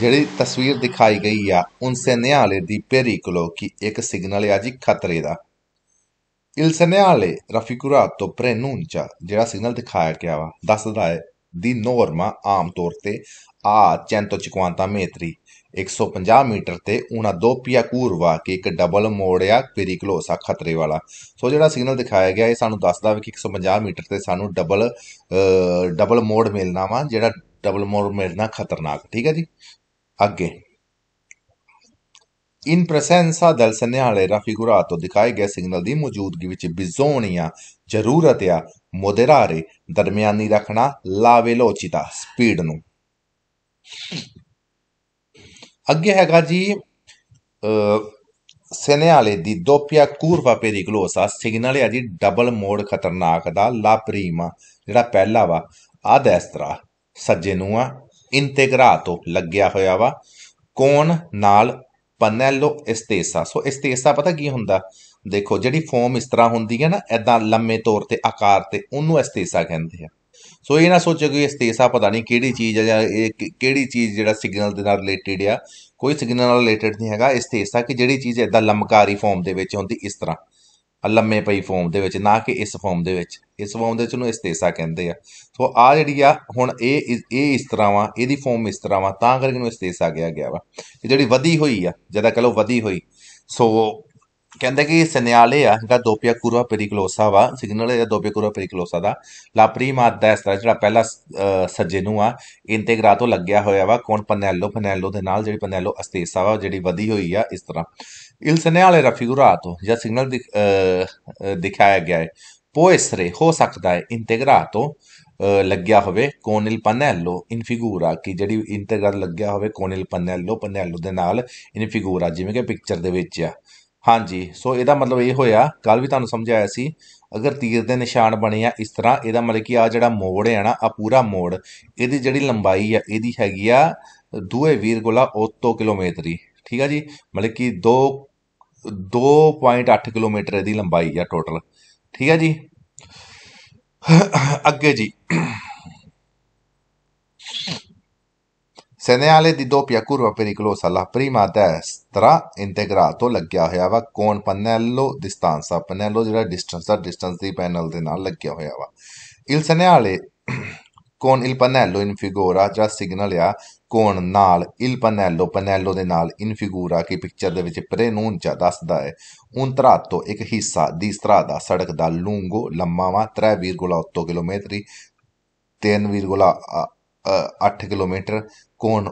ਜਿਹੜੀ ਤਸਵੀਰ ਦਿਖਾਈ ਗਈ ਆ ਉਨਸੇ ਨਿਆਲੇ ਦੀ ਪੈਰੀਕਲੋ ਕਿ ਇੱਕ ਸਿਗਨਲ ਆ ਜੀ ਖਤਰੇ ਦਾ Il segnale raffigurato preannuncia ਜਿਹੜਾ ਸਿਗਨਲ ਦਿਖਾਇਆ ਗਿਆ ਵਾ ਦੱਸਦਾ ਹੈ ਦੀ ਨੋਰਮਾ ਆਮ ਤੌਰ ਤੇ ਆ 154 metri 150 ਮੀਟਰ ਤੇ ਉਹਨਾਂ ਦੋ ਪਿਆ ਕੂਰਵਾ ਕਿ ਇੱਕ ਡਬਲ ਮੋੜ ਆ ਪੇਰੀਕਲੋਸਾ ਖਤਰੇ ਵਾਲਾ ਸੋ ਜਿਹੜਾ ਸਿਗਨਲ ਦਿਖਾਇਆ ਗਿਆ ਇਹ ਸਾਨੂੰ ਦੱਸਦਾ ਵੀ ਕਿ 150 ਮੀਟਰ ਤੇ ਸਾਨੂੰ ਡਬਲ ਡਬਲ ਮੋੜ ਮਿਲਣਾ ਵਾ ਜਿਹੜਾ ਡਬਲ ਮੋੜ ਮਿਲਣਾ ਖਤਰਨਾਕ ਠੀਕ ਹੈ ਜੀ ਅੱਗੇ ਇਨ Inpresenza del segnale raffigurato ਦਿਖਾਏ ਗਏ ਸਿਗਨਲ ਦੀ ਮੌਜੂਦਗੀ ਵਿੱਚ ਬਿਜ਼ੋਨੀਆ ਜ਼ਰੂਰਤ ਆ ਮੋਡੇਰਾਰੇ ਦਰਮਿਆਨੀ ਰੱਖਣਾ ਲਾ ਵੇਲੋਚਿਤਾ ਸਪੀਡ ਨੂੰ ਅੱਗੇ ਹੈਗਾ ਜੀ ਸੈਨੇਆਲੇ ਦੀ ਦੋਪਿਆ ਕੂਰਵਾ ਪੇਰੀਗਲੋਸਾ ਸਿਗਨਲ ਹੈ ਜੀ ਡਬਲ ਮੋੜ ਖਤਰਨਾਕ ਦਾ ਲਾ ਪ੍ਰੀਮਾ ਜਿਹੜਾ ਪਹਿਲਾ ਵਾ ਆਦ ਇਸ ਤਰ੍ਹਾਂ ਸੱਜੇ ਨੂੰ ਆ ਇੰਟੀਗਰਾ ਲੱਗਿਆ ਹੋਇਆ ਵਾ ਕੋਣ ਨਾਲ ਪਨੈਲੋ ਐਸਤੇਸਾ ਸੋ ਐਸਤੇਸਾ ਪਤਾ ਕੀ ਹੁੰਦਾ ਦੇਖੋ ਜਿਹੜੀ ਫੋਮ ਇਸ ਤਰ੍ਹਾਂ ਹੁੰਦੀ ਹੈ ਨਾ ਐਦਾਂ ਲੰਮੇ ਤੌਰ ਤੇ ਆਕਾਰ ਤੇ ਉਹਨੂੰ ਐਸਤੇਸਾ ਕਹਿੰਦੇ ਆ ਸੋ ਇਹ ਨਾ ਸੋਚੋ ਕਿ ਐਸਤੇਸਾ ਪਤਾ ਨਹੀਂ ਕਿਹੜੀ ਚੀਜ਼ ਹੈ ਜਾਂ ਇਹ ਕਿਹੜੀ ਚੀਜ਼ ਜਿਹੜਾ ਸਿਗਨਲ ਦੇ ਨਾਲ ਰਿਲੇਟਡ ਆ ਕੋਈ ਸਿਗਨਲ ਨਾਲ ਰਿਲੇਟਡ ਨਹੀਂ ਹੈਗਾ ਐਸਤੇਸਾ ਕਿ ਜਿਹੜੀ ਚੀਜ਼ ਐਦਾਂ ਲੰਮਕਾਰੀ ਫੋਮ ਦੇ ਵਿੱਚ ਹੁੰਦੀ ਇਸ ਤਰ੍ਹਾਂ ਲੰਮੇ ਪਈ ਫਾਰਮ ਦੇ ਵਿੱਚ ਨਾ ਕਿ ਇਸ ਫਾਰਮ ਦੇ ਵਿੱਚ ਇਸ ਫਾਰਮ ਦੇ ਵਿੱਚ ਉਹਨੂੰ ਇਸਤੇਸਾ ਕਹਿੰਦੇ ਆ ਸੋ ਆ ਜਿਹੜੀ ਆ ਹੁਣ ਇਹ ਇਹ ਇਸ ਤਰ੍ਹਾਂ ਵਾ ਇਹਦੀ ਫਾਰਮ ਇਸ ਤਰ੍ਹਾਂ ਵਾ ਤਾਂ ਕਰਕੇ ਇਹਨੂੰ ਇਸਤੇਸਾ ਗਿਆ ਗਿਆ ਵਾ ਜਿਹੜੀ ਵਧੀ ਹੋਈ ਆ ਜਿਹਦਾ ਕਹ ਲੋ ਵਧੀ ਹੋਈ ਸੋ ਕਹਿੰਦੇ ਕਿ ਸਨਿਆਲੇ ਆ ਜਿਹੜਾ ਦੋਪਿਆ ਕੁਰਵਾ ਪੈਰੀਕਲੋਸਾ ਵਾ ਸਿਗਨਲ ਹੈ ਦੋਪਿਆ ਕੁਰਵਾ ਪੈਰੀਕਲੋਸਾ ਦਾ ਲਾਪਰੀ ਮਾਦਾ ਇਸ ਤਰ੍ਹਾਂ ਜਿਹੜਾ ਪਹਿਲਾ ਸੱਜੇ ਨੂੰ ਆ ਇੰਟੀਗਰਾ ਤੋਂ ਲੱਗਿਆ ਹੋਇਆ ਵਾ ਕੋਣ ਪਨੈਲੋ ਪਨੈਲੋ ਦੇ ਨਾਲ ਜਿਹੜੀ ਪਨੈਲੋ ਅਸਤੇਸਾ ਵਾ ਜਿਹੜੀ ਵਧੀ ਹੋਈ ਆ ਇਸ ਤਰ੍ਹਾਂ Il segnale raffigurato, già segnal di, eh, ਦਿਖਾਇਆ ਗਿਆ è, può essere, ਹੋ ਸਕਦਾ ਹੈ, integrato ਲੱਗਿਆ eh, ਹੋਵੇ con il pannello in figura ਕਿ ਜਿਹੜੀ integral ਲੱਗਿਆ ਹੋਵੇ con il pannello pannello ਦੇ ਨਾਲ in figura ਜਿਵੇਂ ਕਿ ਪਿਕਚਰ ਦੇ ਵਿੱਚ ਆ ਹਾਂਜੀ ਸੋ ਇਹਦਾ ਮਤਲਬ ਇਹ ਹੋਇਆ ਕੱਲ ਵੀ ਤੁਹਾਨੂੰ ਸਮਝਾਇਆ ਸੀ ਅਗਰ ਤੀਰ ਦੇ ਨਿਸ਼ਾਨ ਬਣੇ ਆ ਇਸ ਤਰ੍ਹਾਂ ਇਹਦਾ ਮਤਲਬ ਕਿ ਆ ਜਿਹੜਾ ਮੋੜ ਹੈ ਨਾ ਆ ਪੂਰਾ ਮੋੜ ਇਹਦੀ ਜਿਹੜੀ ਲੰਬਾਈ ਆ ਇਹਦੀ ਹੈਗੀ ਆ 2.8 ਕਿਲੋਮੀਟਰੀ ਠੀਕ ਆ ਜੀ ਮਤਲਬ ਕਿ 2 2.8 ਕਿਲੋਮੀਟਰ ਇਹਦੀ ਲੰਬਾਈ ਆ ਟੋਟਲ ਠੀਕ ਹੈ ਜੀ ਅੱਗੇ ਜੀ ਦੀ ਦੋ doppia curva ਲਾ ਪ੍ਰੀਮਾ prima destra integrato ਲੱਗਿਆ ਹੋਇਆ ਵਾ ਕੋਣ ਪਨੈਲੋ ਡਿਸਟੈਂਸ ਆ ਪਨੈਲੋ ਜਿਹੜਾ ਡਿਸਟੈਂਸ ਦਾ ਡਿਸਟੈਂਸ ਦੀ ਪੈਨਲ ਦੇ ਨਾਲ ਲੱਗਿਆ ਹੋਇਆ ਵਾ ਇਲ ਸੈਨੇਆਲੇ con ਇਲ ਪਨੈਲੋ ਇਨ ਫਿਗੋਰਾ ਜਿਹੜਾ ਸਿਗਨਲ ਆ ਕੋਣ ਨਾਲ ਇਲ ਪਨੈਲੋ ਪਨੈਲੋ ਦੇ ਨਾਲ ਇਨ ਫਿਗੋਰਾ ਕੀ ਪਿਕਚਰ ਦੇ ਵਿੱਚ ਪ੍ਰਨੂੰਚਾ ਦੱਸਦਾ ਹੈ un ਤੋਂ ਇੱਕ ਹਿੱਸਾ ਦੀ strada ਸੜਕ ਦਾ lungo ਲੰਮਾ ਵਾ 3,8 ਕਿਲੋਮੀਟਰ 3,8 ਕਿਲੋਮੀਟਰ ਕੋਣ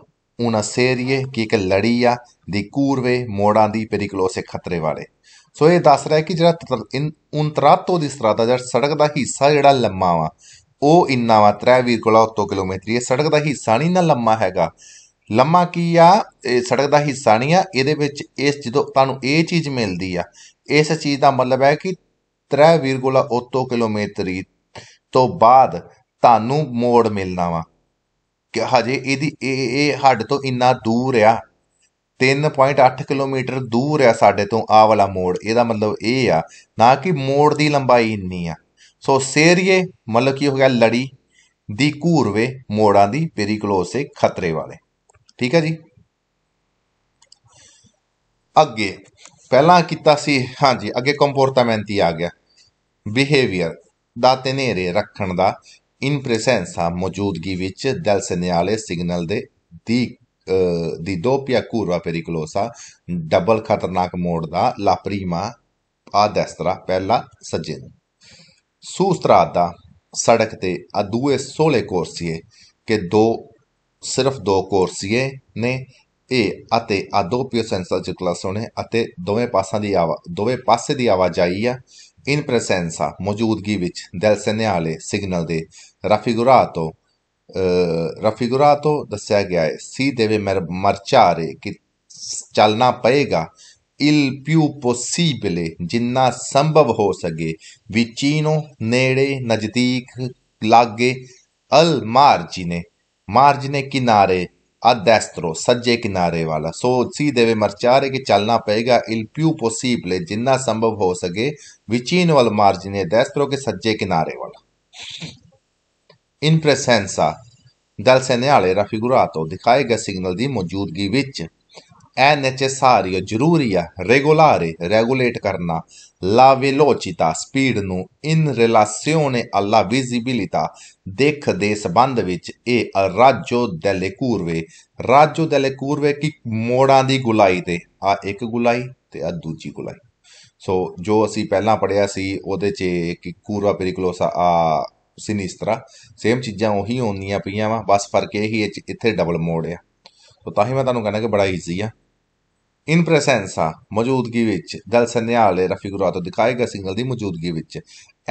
una serie ਕੀ ਇੱਕ ਲੜੀ ਆ ਦੀ ਕੂਰਵੇ ਮੋੜਾਂ ਦੀ ਪੈਰੀਕਲੋਸੇ ਖਤਰੇ ਵਾਲੇ ਸੋ ਇਹ ਦੱਸ ਰਿਹਾ ਕਿ ਜਿਹੜਾ ਇਨ ਉਨ ਤੋਂ ਦੀ ਸਤਰਾਦਾ ਜਿਹੜਾ ਸੜਕ ਦਾ ਹਿੱਸਾ ਜਿਹੜਾ ਲੰਮਾ ਵਾ ਉਹ ਇੰਨਾ ਕੋਲਾ 1,8 ਕਿਲੋਮੀਟਰ ਇਹ ਸੜਕ ਦਾ ਹਿੱਸਾ ਨਹੀਂ ਨਾ ਲੰਮਾ ਹੈਗਾ ਲੰਮਾ ਕੀ ਆ ਇਹ ਸੜਕ ਦਾ ਹਿੱਸਾ ਨਹੀਂ ਆ ਇਹਦੇ ਵਿੱਚ ਇਸ ਜਦੋਂ ਤੁਹਾਨੂੰ ਇਹ ਚੀਜ਼ ਮਿਲਦੀ ਆ ਇਸ ਚੀਜ਼ ਦਾ ਮਤਲਬ ਹੈ ਕਿ 3,8 ਕਿਲੋਮੀਟਰ ਤੋਂ ਬਾਅਦ ਤੁਹਾਨੂੰ ਮੋੜ ਮਿਲਣਾ ਵਾ ਕਿ ਹਜੇ ਇਹਦੀ ਇਹ ਇਹ ਹੱਡ ਤੋਂ ਇੰਨਾ ਦੂਰ ਆ 3.8 ਕਿਲੋਮੀਟਰ ਦੂਰ ਆ ਸਾਡੇ ਤੋਂ ਆ ਵਾਲਾ ਮੋੜ ਇਹਦਾ ਮਤਲਬ ਇਹ ਆ ਨਾ ਕਿ ਮੋੜ ਦੀ ਲੰਬਾਈ ਇੰਨੀ ਆ ਸੋ ਸੇਰੀਏ ਮਤਲਬ ਕੀ ਹੋ ਗਿਆ ਲੜੀ ਦੀ ਘੂਰਵੇ ਮੋੜਾਂ ਦੀ ਪੈਰੀਕਲੋਸੇ ਖਤਰੇ ਵਾਲੇ ਠੀਕ ਹੈ ਜੀ ਅੱਗੇ ਪਹਿਲਾਂ ਕੀਤਾ ਸੀ ਹਾਂਜੀ ਅੱਗੇ ਕੰਪੋਰਟਮੈਂਟ ਹੀ ਆ ਗਿਆ ਬਿਹੇਵੀਅਰ ਦਾ ਤਨੇਰੇ ਰੱਖਣ ਦਾ ਇਨ ਪ੍ਰੈਜ਼ੈਂਸ ਆ ਮੌਜੂਦਗੀ ਵਿੱਚ ਦਿਲ ਸਨਿਆਲੇ ਸਿਗਨਲ ਦੇ ਦੀ ਦੀ ਦੋਪਿਆ ਕੂਰਵਾ ਪੈਰੀਕਲੋਸਾ ਡਬਲ ਖਤਰਨਾਕ ਮੋੜ ਦਾ ਲਾਪਰੀਮਾ ਆ ਦਸਤਰਾ ਪਹਿਲਾ ਸੱਜੇ ਨੂੰ ਦਾ ਸੜਕ ਤੇ ਆ ਦੂਏ 16 ਕੋਰਸੀਏ ਕਿ ਦੋ ਸਿਰਫ ਦੋ ਕੋਰਸੀਏ ਨੇ ਇਹ ਅਤੇ ਆ ਦੋ ਪਿਓ ਸੈਂਸਾ ਚ ਕਲਾਸਾਂ ਨੇ ਅਤੇ ਦੋਵੇਂ ਪਾਸਾਂ ਦੀ ਆਵਾ ਦੋਵੇਂ ਪਾਸੇ ਦੀ ਆਵਾਜਾਈ ਆ ਇਨ ਪ੍ਰੈਸੈਂਸਾ ਮੌਜੂਦਗੀ ਵਿੱਚ ਦਿਲ ਸਨਿਆਲੇ ਸਿਗਨਲ ਦੇ ਰਫੀਗੁਰਾਤੋ ਰਫੀਗੁਰਾਤੋ ਦੱਸਿਆ ਗਿਆ ਹੈ ਸੀ ਦੇਵੇ ਮਰਚਾਰੇ ਕਿ ਚੱਲਣਾ ਪਏਗਾ il più possibile ਜਿੰਨਾ ਸੰਭਵ ਹੋ ਸਕੇ ਵਿਚੀਨੋ ਨੇੜੇ ਨਜ਼ਦੀਕ ਲਾਗੇ ਅਲ ਮਾਰਜਿਨੇ ਮਾਰਜਿਨੇ ਕਿਨਾਰੇ ਅਦੈਸਤਰੋ ਸੱਜੇ ਕਿਨਾਰੇ ਵਾਲਾ ਸੋ सीधे वे ਮਰਚਾਰੇ ਕਿ ਚੱਲਣਾ ਪਏਗਾ ਇਲ ਪਿਊ ਪੋਸੀਬਲੇ ਜਿੰਨਾ ਸੰਭਵ ਹੋ ਸਕੇ ਵਿਚੀਨ ਵਾਲ ਮਾਰਜਿਨੇ ਦੈਸਤਰੋ ਕੇ ਸੱਜੇ ਕਿਨਾਰੇ ਵਾਲਾ ਇਨ ਪ੍ਰੈਸੈਂਸਾ ਦਲ ਸੈਨੇ ਵਾਲੇ ਰਾ ਫਿਗੁਰਾਤੋ ਦਿਖਾਏ ਸਿਗਨਲ ਦੀ ਮੌਜੂਦਗੀ ਵਿੱਚ ਐ ਨੈਸੈਸਰੀ ਜ਼ਰੂਰੀ ਆ ਰੈਗੂਲਾਰੇ ਰੈਗੂਲੇਟ ਕਰਨਾ ਲਾ ਵੇਲੋਚਿਤਾ ਸਪੀਡ ਨੂੰ ਇਨ ਰਿਲਾਸਿਓਨੇ ਅਲਾ ਵਿਜ਼ਿਬਿਲਿਟੀ ਦੇਖ ਦੇ ਸੰਬੰਧ ਵਿੱਚ ਇਹ ਰਾਜੋ ਦੇਲੇ ਕੂਰਵੇ ਰਾਜੋ ਦੇਲੇ ਕੂਰਵੇ ਕੀ ਮੋੜਾਂ ਦੀ ਗੁਲਾਈ ਤੇ ਆ ਇੱਕ ਗੁਲਾਈ ਤੇ ਆ ਦੂਜੀ ਗੁਲਾਈ ਸੋ ਜੋ ਅਸੀਂ ਪਹਿਲਾਂ ਪੜਿਆ ਸੀ ਉਹਦੇ ਚ ਕਿ ਕੂਰਾ ਪੇਰੀਕਲੋਸਾ ਆ ਸਿਨਿਸਤਰਾ ਸੇਮ ਚੀਜ਼ਾਂ ਉਹੀ ਹੋਣੀਆਂ ਪਈਆਂ ਵਾ ਬਸ ਫਰਕ ਇਹ ਹੀ ਇੱਥੇ ਡਬਲ ਮੋੜ ਆ ਤਾਂ ਹੀ ਮੈਂ ਤੁਹਾਨੂੰ ਕਹਿੰਦਾ ਕਿ ਬੜਾ ਈਜ਼ੀ ਆ ਇਨ ਪ੍ਰੈਸੈਂਸਾ ਮੌਜੂਦਗੀ ਵਿੱਚ ਦਲ ਸੰਨਿਆ ਵਾਲੇ ਰਫੀ ਗੁਰਾਤੋ ਦਿਖਾਏਗਾ ਸਿੰਗਲ ਦੀ ਮੌਜੂਦਗੀ ਵਿੱਚ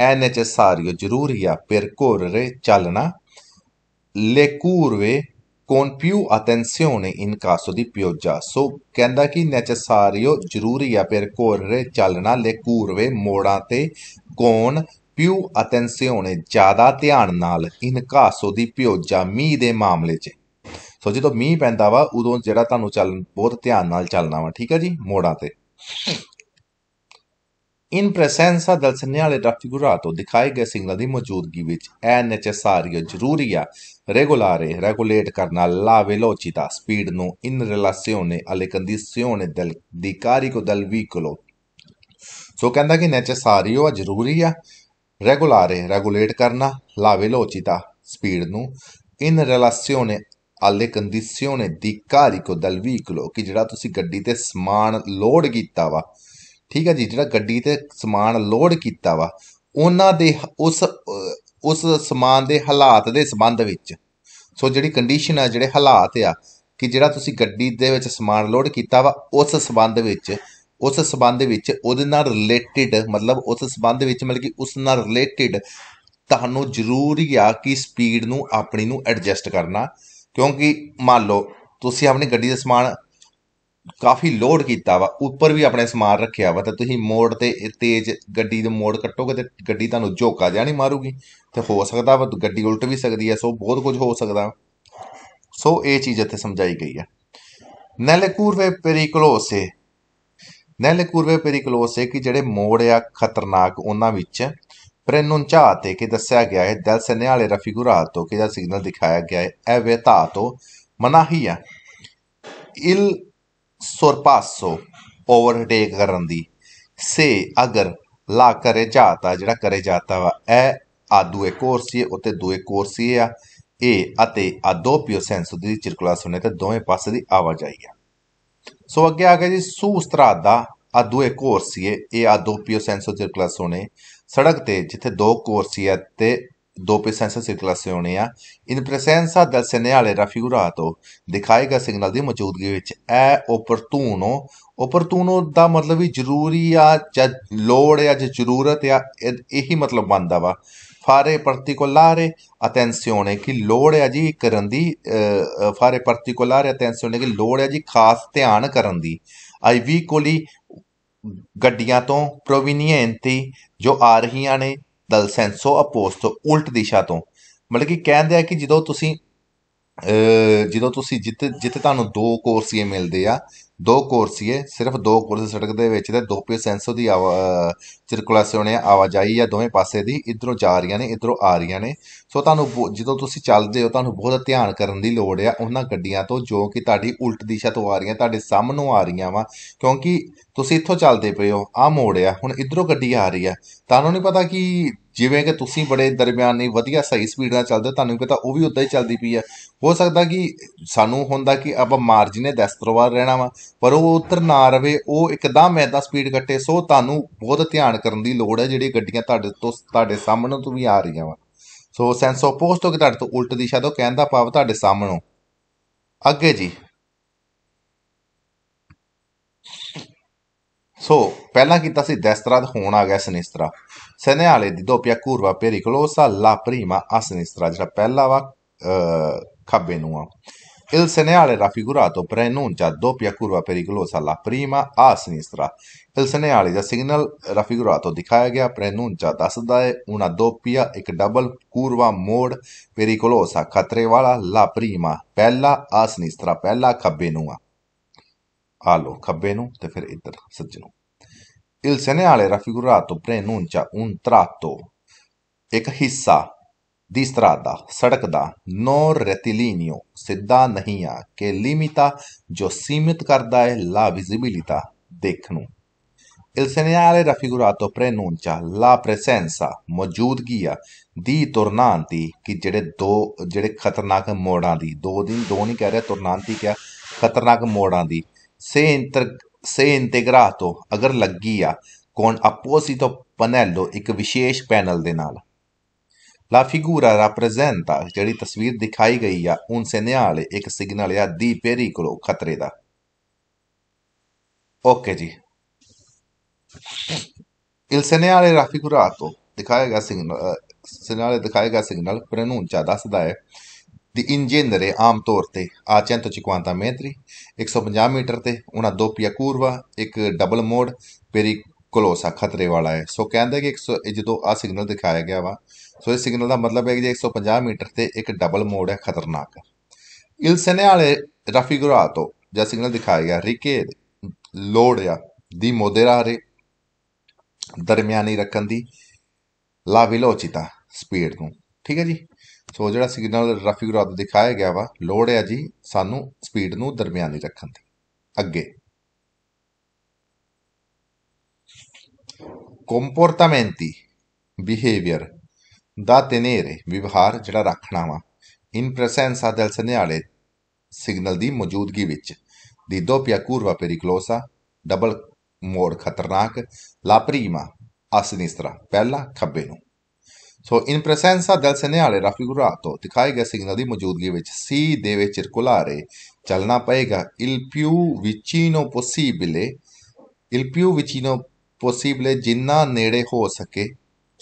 ਐ ਨੈਸੈਸਰੀ ਜ਼ਰੂਰੀ ਆ ਪਰ ਕੋਰ ਰੇ ਚੱਲਣਾ ਲੇ ਕੂਰਵੇ ਕੋਨ ਪਿਊ ਅਟੈਂਸ਼ਨੇ ਇਨ ਕਾਸੋ ਦੀ ਪਿਓਜਾ ਸੋ ਕਹਿੰਦਾ ਕਿ ਨੈਸੈਸਰੀਓ ਜ਼ਰੂਰੀ ਆ ਪਰ ਕੋਰ ਰੇ ਚੱਲਣਾ ਲੇ ਕੂਰਵੇ ਮੋੜਾਂ ਤੇ ਕੋਨ ਪਿਊ ਅਟੈਂਸ਼ਨੇ ਜ਼ਿਆਦਾ ਧਿਆਨ ਨਾਲ ਇਨ ਕਾਸੋ ਦੀ ਪਿਓਜਾ ਮੀ ਦੇ ਮਾਮਲੇ 'ਚ ਸੋ ਜਦੋਂ ਮੀਂਹ ਪੈਂਦਾ ਵਾ ਉਦੋਂ ਜਿਹੜਾ ਤੁਹਾਨੂੰ ਚੱਲ ਬਹੁਤ ਧਿਆਨ ਨਾਲ ਚੱਲਣਾ ਵਾ ਠੀਕ ਹੈ ਜੀ ਮੋੜਾਂ ਤੇ ਇਨ ਪ੍ਰੈਸੈਂਸਾ ਦਲ ਸਿਗਨਲੇ ਦਾ ਫਿਗੂਰਾਟੋ ਦਿਖਾਏ ਗਏ ਸਿਗਨਲ ਦੀ ਮੌਜੂਦਗੀ ਵਿੱਚ ਐ ਨੈਸੈਸਾਰੀਓ ਜ਼ਰੂਰੀ ਆ ਰੈਗੂਲਾਰੇ ਰੈਗੂਲੇਟ ਕਰਨਾ ਲਾ ਵੈਲੋਚੀਟਾ ਸਪੀਡ ਨੂੰ ਇਨ ਰਿਲਾਸੀਓਨੇ ਅਲੇ ਕੰਡੀਸੀਓਨੇ ਦਲ ਦੀ ਕਾਰੀ ਕੋ ਦਲ ਵੀਕਲੋ ਸੋ ਕਹਿੰਦਾ ਕਿ ਨੈਸੈਸਾਰੀਓ ਆ ਜ਼ਰੂਰੀ ਆ ਰੈਗੂਲਾਰੇ ਰੈਗੂਲੇਟ ਕਰਨਾ ਲਾ ਵੈਲੋਚੀਟਾ ਸਪੀਡ ਨੂੰ ਇਨ ਰਿਲਾਸੀਓਨੇ alle condizione di carico dal veicolo ਕਿ ਜਿਹੜਾ ਤੁਸੀਂ ਗੱਡੀ ਤੇ ਸਮਾਨ ਲੋਡ ਕੀਤਾ ਵਾ ਠੀਕ ਹੈ ਜੀ ਜਿਹੜਾ ਗੱਡੀ ਤੇ ਸਮਾਨ ਲੋਡ ਕੀਤਾ ਵਾ ਉਹਨਾਂ ਦੇ ਉਸ ਉਸ ਸਮਾਨ ਦੇ ਹਾਲਾਤ ਦੇ ਸੰਬੰਧ ਵਿੱਚ ਸੋ ਜਿਹੜੀ ਕੰਡੀਸ਼ਨ ਆ ਜਿਹੜੇ ਹਾਲਾਤ ਆ ਕਿ ਜਿਹੜਾ ਤੁਸੀਂ ਗੱਡੀ ਦੇ ਵਿੱਚ ਸਮਾਨ ਲੋਡ ਕੀਤਾ ਵਾ ਉਸ ਸੰਬੰਧ ਵਿੱਚ ਉਸ ਸੰਬੰਧ ਵਿੱਚ ਉਹਦੇ ਨਾਲ ਰਿਲੇਟਡ ਮਤਲਬ ਉਸ ਸੰਬੰਧ ਵਿੱਚ ਮਤਲਬ ਕਿ ਉਸ ਨਾਲ ਰਿਲੇਟਡ ਤੁਹਾਨੂੰ ਜ਼ਰੂਰੀ ਆ ਕਿ ਸਪੀਡ ਨੂੰ ਆਪਣੀ ਨੂੰ ਐਡਜਸਟ ਕਰਨਾ ਕਿਉਂਕਿ ਮੰਨ ਲਓ ਤੁਸੀਂ ਆਪਣੀ ਗੱਡੀ ਦਾ ਸਮਾਨ ਕਾਫੀ ਲੋਡ ਕੀਤਾ ਵਾ ਉੱਪਰ ਵੀ ਆਪਣੇ ਸਮਾਨ ਰੱਖਿਆ ਵਾ ਤਾਂ ਤੁਸੀਂ ਮੋੜ 'ਤੇ ਤੇਜ਼ ਗੱਡੀ ਦੇ ਮੋੜ ਕੱਟੋਗੇ ਤੇ ਗੱਡੀ ਤੁਹਾਨੂੰ ਝੋਕਾ ਜਾਣੀ ਨਹੀਂ ਮਾਰੂਗੀ ਤੇ ਹੋ ਸਕਦਾ ਵਾ ਗੱਡੀ ਉਲਟ ਵੀ ਸਕਦੀ ਹੈ ਸੋ ਬਹੁਤ ਕੁਝ ਹੋ ਸਕਦਾ ਸੋ ਇਹ ਚੀਜ਼ ਇੱਥੇ ਸਮਝਾਈ ਗਈ ਹੈ ਨੈਲੇ ਕੂਰਵੇ ਪੇਰੀਕਲੋਸੇ ਨੈਲੇ ਕੂਰਵੇ ਪੇਰੀਕਲੋਸੇ ਕਿ ਜਿਹੜੇ ਮੋੜ ਆ ਖਤਰਨਾਕ ਉਹਨਾਂ ਵਿੱਚ pronunciate che ਦੱਸਿਆ ਗਿਆ ਹੈ del segnale raffigurato che da signal ਦਿਖਾਇਆ ਗਿਆ ਹੈ è vietato ਮਨਾਹੀ ਹੈ il sorpasso overtake ਕਰਨ ਦੀ ਸੇ ਅਗਰ ਲਾ ਕਰੇ ਜਾਤਾ ਜਿਹੜਾ ਕਰੇ ਜਾਤਾ ਵਾ ਇਹ ਆ ਦੂਏ ਕੋਰਸੀਏ ਉਤੇ ਦੂਏ ਕੋਰਸੀਏ ਆ ਇਹ ਅਤੇ ਆ ਦੋ ਪਿਓ ਸੈਂਸ ਦੀ ਸਰਕੂਲੇਸ਼ਨ ਹੈ ਤੇ ਦੋਵੇਂ ਪਾਸੇ ਦੀ ਆਵਾਜਾਈ ਆ ਸੋ ਅੱਗੇ ਆ ਗਿਆ ਜੀ ਸੂ ਸਤਰਾਦਾ ਆ ਦੂਏ ਕੋਰਸੀਏ ਇਹ ਆ ਦੋ ਪਿਓ ਸੈਂਸ ਦੀ ਸਰਕੂਲੇਸ਼ਨ ਹੈ ਸੜਕ ਤੇ ਜਿੱਥੇ ਦੋ ਕੋਰਸੀ ਕੋਰਸੀਆ ਤੇ ਦੋ ਪੇਸੈਂਸਾ ਸਿਰਕਲਾਸੇ ਹੋਣੇ ਆ ਇਨ ਪ੍ਰੈਸੈਂਸਾ ਦਲ ਸਨੇਹਾਲੇ ਰਫਿਗੂਰਾ ਤੋਂ ਦਿਖਾਏਗਾ ਸਿਗਨਲ ਦੀ ਮੌਜੂਦਗੀ ਵਿੱਚ ਐ ਓਪਰਟੂਨੋ ਓਪਰਟੂਨੋ ਦਾ ਮਤਲਬ ਵੀ ਜ਼ਰੂਰੀ ਆ ਜ ਲੋੜ ਆ ਜ ਜ਼ਰੂਰਤ ਆ ਇਹੀ ਮਤਲਬ ਬੰਦਾ ਵਾ ਫਾਰੇ ਪਰਟੀਕੁਲਾਰੇ ਅਟੈਂਸ਼ਨੇ ਕਿ ਲੋੜ ਆ ਜੀ ਕਰਨ ਦੀ ਫਾਰੇ ਪਰਟੀਕੁਲਾਰੇ ਅਟੈਂਸ਼ਨੇ ਕਿ ਲੋੜ ਆ ਜੀ ਖਾਸ ਧਿਆਨ ਕਰਨ ਦੀ ਆਈ ਵੀ ਕੋਲੀ ਗੱਡੀਆਂ ਤੋਂ ਪ੍ਰੋਵੀਨੀਐਂਤੀ ਜੋ ਆ ਰਹੀਆਂ ਨੇ ਦਲ ਸੈਂਸੋ ਅਪੋਸਟ ਉਲਟ ਦਿਸ਼ਾ ਤੋਂ ਮਤਲਬ ਕਿ ਕਹਿੰਦੇ ਆ ਕਿ ਜਦੋਂ ਤੁਸੀਂ ਜਦੋਂ ਤੁਸੀਂ ਜਿੱਥੇ ਜਿੱਥੇ ਤੁਹਾਨੂੰ ਦੋ ਕੋਰਸੀਏ ਮਿਲਦੇ ਆ ਦੋ ਕੋਰਸ ਸਿਰਫ ਦੋ ਕੋਰਸ ਸੜਕ ਦੇ ਵਿੱਚ ਤੇ ਦੋ ਪੇ ਸੈਂਸੋ ਦੀ ਸਰਕੂਲੇਸ਼ਨ ਹੈ ਆਵਾਜਾਈ ਹੈ ਦੋਵੇਂ ਪਾਸੇ ਦੀ ਇਧਰੋਂ ਜਾ ਰਹੀਆਂ ਨੇ ਇਧਰੋਂ ਆ ਰਹੀਆਂ ਨੇ ਸੋ ਤੁਹਾਨੂੰ ਜਦੋਂ ਤੁਸੀਂ ਚੱਲਦੇ ਹੋ ਤੁਹਾਨੂੰ ਬਹੁਤ ਧਿਆਨ ਕਰਨ ਦੀ ਲੋੜ ਆ ਉਹਨਾਂ ਗੱਡੀਆਂ ਤੋਂ ਜੋ ਕਿ ਤੁਹਾਡੀ ਉਲਟ ਦਿਸ਼ਾ ਤੋਂ ਆ ਰਹੀਆਂ ਤੁਹਾਡੇ ਸਾਹਮਣੋਂ ਆ ਰਹੀਆਂ ਵਾ ਕਿਉਂਕਿ ਤੁਸੀਂ ਇੱਥੋਂ ਚੱਲਦੇ ਪਏ ਹੋ ਆ ਮੋੜ ਆ ਹੁਣ ਇਧਰੋਂ ਗੱਡੀ ਆ ਰਹੀ ਆ ਤੁਹਾਨੂੰ ਨਹੀਂ ਪਤਾ ਕਿ ਜਿਵੇਂ ਕਿ ਤੁਸੀਂ ਬੜੇ ਦਰਮਿਆਨ ਨਹੀਂ ਵਧੀਆ ਸਹੀ ਸਪੀਡ ਨਾਲ ਚੱਲਦੇ ਤੁਹਾਨੂੰ ਪਤਾ ਉਹ ਵੀ ਉਦਾਂ ਹੀ ਚੱਲਦੀ ਪਈ ਆ ਹੋ ਸਕਦਾ ਕਿ ਸਾਨੂੰ ਹੁੰਦਾ ਕਿ ਆਪਾਂ ਮਾਰਜਿਨੇ ਦਸਤਰਵਾਰ ਰਹਿਣਾ ਵਾ ਪਰ ਉਹ ਉੱਤਰ ਨਾ ਰਵੇ ਉਹ ਇੱਕਦਮ ਐਦਾ ਸਪੀਡ ਘਟੇ ਸੋ ਤੁਹਾਨੂੰ ਬਹੁਤ ਧਿਆਨ ਕਰਨ ਦੀ ਲੋੜ ਹੈ ਜਿਹੜੀ ਗੱਡੀਆਂ ਤੁਹਾਡੇ ਤੋਂ ਤੁਹਾਡੇ ਸਾਹਮਣੇ ਤੋਂ ਵੀ ਆ ਰਹੀਆਂ ਵਾ ਸੋ ਸੈਂਸ ਆਫ ਪੋਸਟ ਹੋ ਕੇ ਤੁਹਾਡੇ ਤੋਂ ਉਲਟ ਦਿਸ਼ਾ ਤੋਂ ਕਹਿਣ ਦਾ ਭਾਵ ਤੁਹਾਡੇ ਸਾਹਮਣੋਂ ਅੱਗੇ ਜੀ ਸੋ ਪਹਿਲਾਂ ਕੀਤਾ ਸੀ ਦੈਸਤਰਾ ਹੋਣ ਆ ਗਿਆ ਸਨਿਸਤਰਾ ਸਨਿਆਲੇ ਦੀ ਦੋਪਿਆ ਕੂਰਵਾ ਪੇਰੀ ਕਲੋਸਾ ਲਾ ਪ੍ਰੀਮਾ ਅਸਨਿਸਤਰਾ ਜਿਹੜਾ ਪਹਿਲਾ ਵਾ ਖੱਬੇ ਨੂੰ ਆ Il segnale raffigurato preannuncia doppia curva pericolosa alla prima a sinistra. Il segnale da signal raffigurato di गया preannuncia da è una doppia ਇੱਕ double curva ਮੋੜ pericolosa che trevala la prima pella a sinistra pella ਖੱਬੇ ਨੂੰ ਆ ਆ ਲੋ ਖੱਬੇ ਨੂੰ ਤੇ Il segnale raffigurato preannuncia un tratto e che hissa Distrada, ਸੜਕ ਦਾ non retilíneo ਸਿੱਧਾ ਨਹੀਂ ਆ ਕਿ limita ਜੋ ਸੀਮਿਤ ਕਰਦਾ ਹੈ la visibilità ਦੇਖ ਨੂੰ Il segnale raffigurato preannuncia la presenza ਮੌਜੂਦਗੀ ਆ ਦੀ ਤੁਰਨਾਂਤੀ ਕਿ ਜਿਹੜੇ ਦੋ ਜਿਹੜੇ ਖਤਰਨਾਕ ਮੋੜਾਂ ਦੀ ਦੋ ਦਿਨ ਦੋ ਨਹੀਂ ਕਹਿ ਰਿਹਾ ਤੁਰਨਾਂਤੀ ਕਿਆ ਖਤਰਨਾਕ ਮੋੜਾਂ ਦੀ ਸੇ ਇੰਟਰ ਸੇ ਇੰਟੀਗ੍ਰਾਟੋ ਅਗਰ ਲੱਗੀ ਆ ਕੋਣ ਆਪੋਜ਼ਿਟੋ ਪਨੈਲੋ ਇੱਕ ਵਿਸ਼ੇਸ਼ ਪੈਨਲ ਦੇ ਨਾਲ La figura rappresenta, ਜਿਹੜੀ ਤਸਵੀਰ ਦਿਖਾਈ ਗਈ ਆ un segnale, ਇੱਕ ਸਿਗਨਲ ਆ di pericolo, ਖਤਰੇ ਦਾ ਓਕੇ ਜੀ Il segnale raffigurato ਦਿਖਾਏਗਾ ਸਿਗਨਲ ਸਿਗਨਲ ਦਿਖਾਏਗਾ ਸਿਗਨਲ ਪ੍ਰਨੂੰਚਾ ਦੱਸਦਾ ਹੈ ਦੀ ਇੰਜੀਨੀਅਰੇ ਆਮ ਤੌਰ ਤੇ ਆ 150 ਮੈਟਰੀ 150 ਮੀਟਰ ਤੇ ਉਹਨਾਂ ਦੋ ਪਿਆ ਕੂਰਵਾ ਇੱਕ ਡਬਲ ਮੋਡ ਪੇਰੀ ਕਲੋਸਾ ਖਤਰੇ ਵਾਲਾ ਹੈ ਸੋ ਕਹਿੰਦੇ ਕਿ 100 ਜਦੋਂ ਆ ਸਿਗਨਲ ਦਿਖਾਇਆ ਗਿਆ ਵਾ ਸੋ ਇਹ ਸਿਗਨਲ ਦਾ ਮਤਲਬ ਹੈ ਕਿ ਜੇ 150 ਮੀਟਰ ਤੇ ਇੱਕ ਡਬਲ ਮੋੜ ਹੈ ਖਤਰਨਾਕ ਇਲਸਨੇ ਵਾਲੇ ਰਫੀ ਤੋਂ ਜਾਂ ਸਿਗਨਲ ਦਿਖਾਇਆ ਗਿਆ ਰਿਕੇ ਲੋੜ ਆ ਦੀ ਰੇ ਦਰਮਿਆਨੀ ਰੱਖਣ ਦੀ ਲਾ ਵਿਲੋਚਿਤਾ ਸਪੀਡ ਨੂੰ ਠੀਕ ਹੈ ਜੀ ਸੋ ਜਿਹੜਾ ਸਿਗਨਲ ਰਫੀ ਤੋਂ ਦਿਖਾਇਆ ਗਿਆ ਵਾ ਲੋੜ ਆ ਜੀ ਸਾਨੂੰ ਸਪੀਡ ਨੂੰ ਦਰਮਿਆਨੀ ਰੱਖਣ ਦੀ ਅੱਗੇ comportamenti behavior da tenere vivhar, ਜਿਹੜਾ ਰੱਖਣਾ ਵਾ ਇਨ del segnale ਸਿਗਨਲ ਦੀ ਮੌਜੂਦਗੀ ਵਿੱਚ di doppia curva pericolosa double more ਖਤਰਨਾਕ la prima a sinistra ਪਹਿਲਾ ਖੱਬੇ So, in presenza del segnale raffigurato ਦਿਖਾਏ caiga ਸਿਗਨਲ ਦੀ ਮੌਜੂਦਗੀ ਵਿੱਚ ਸੀ ਦੇਵੇ circolare ਚੱਲਣਾ ਪਏਗਾ il più vicino possibile il più vicino possibile. Possible ਜਿੰਨਾ ਨੇੜੇ ਹੋ ਸਕੇ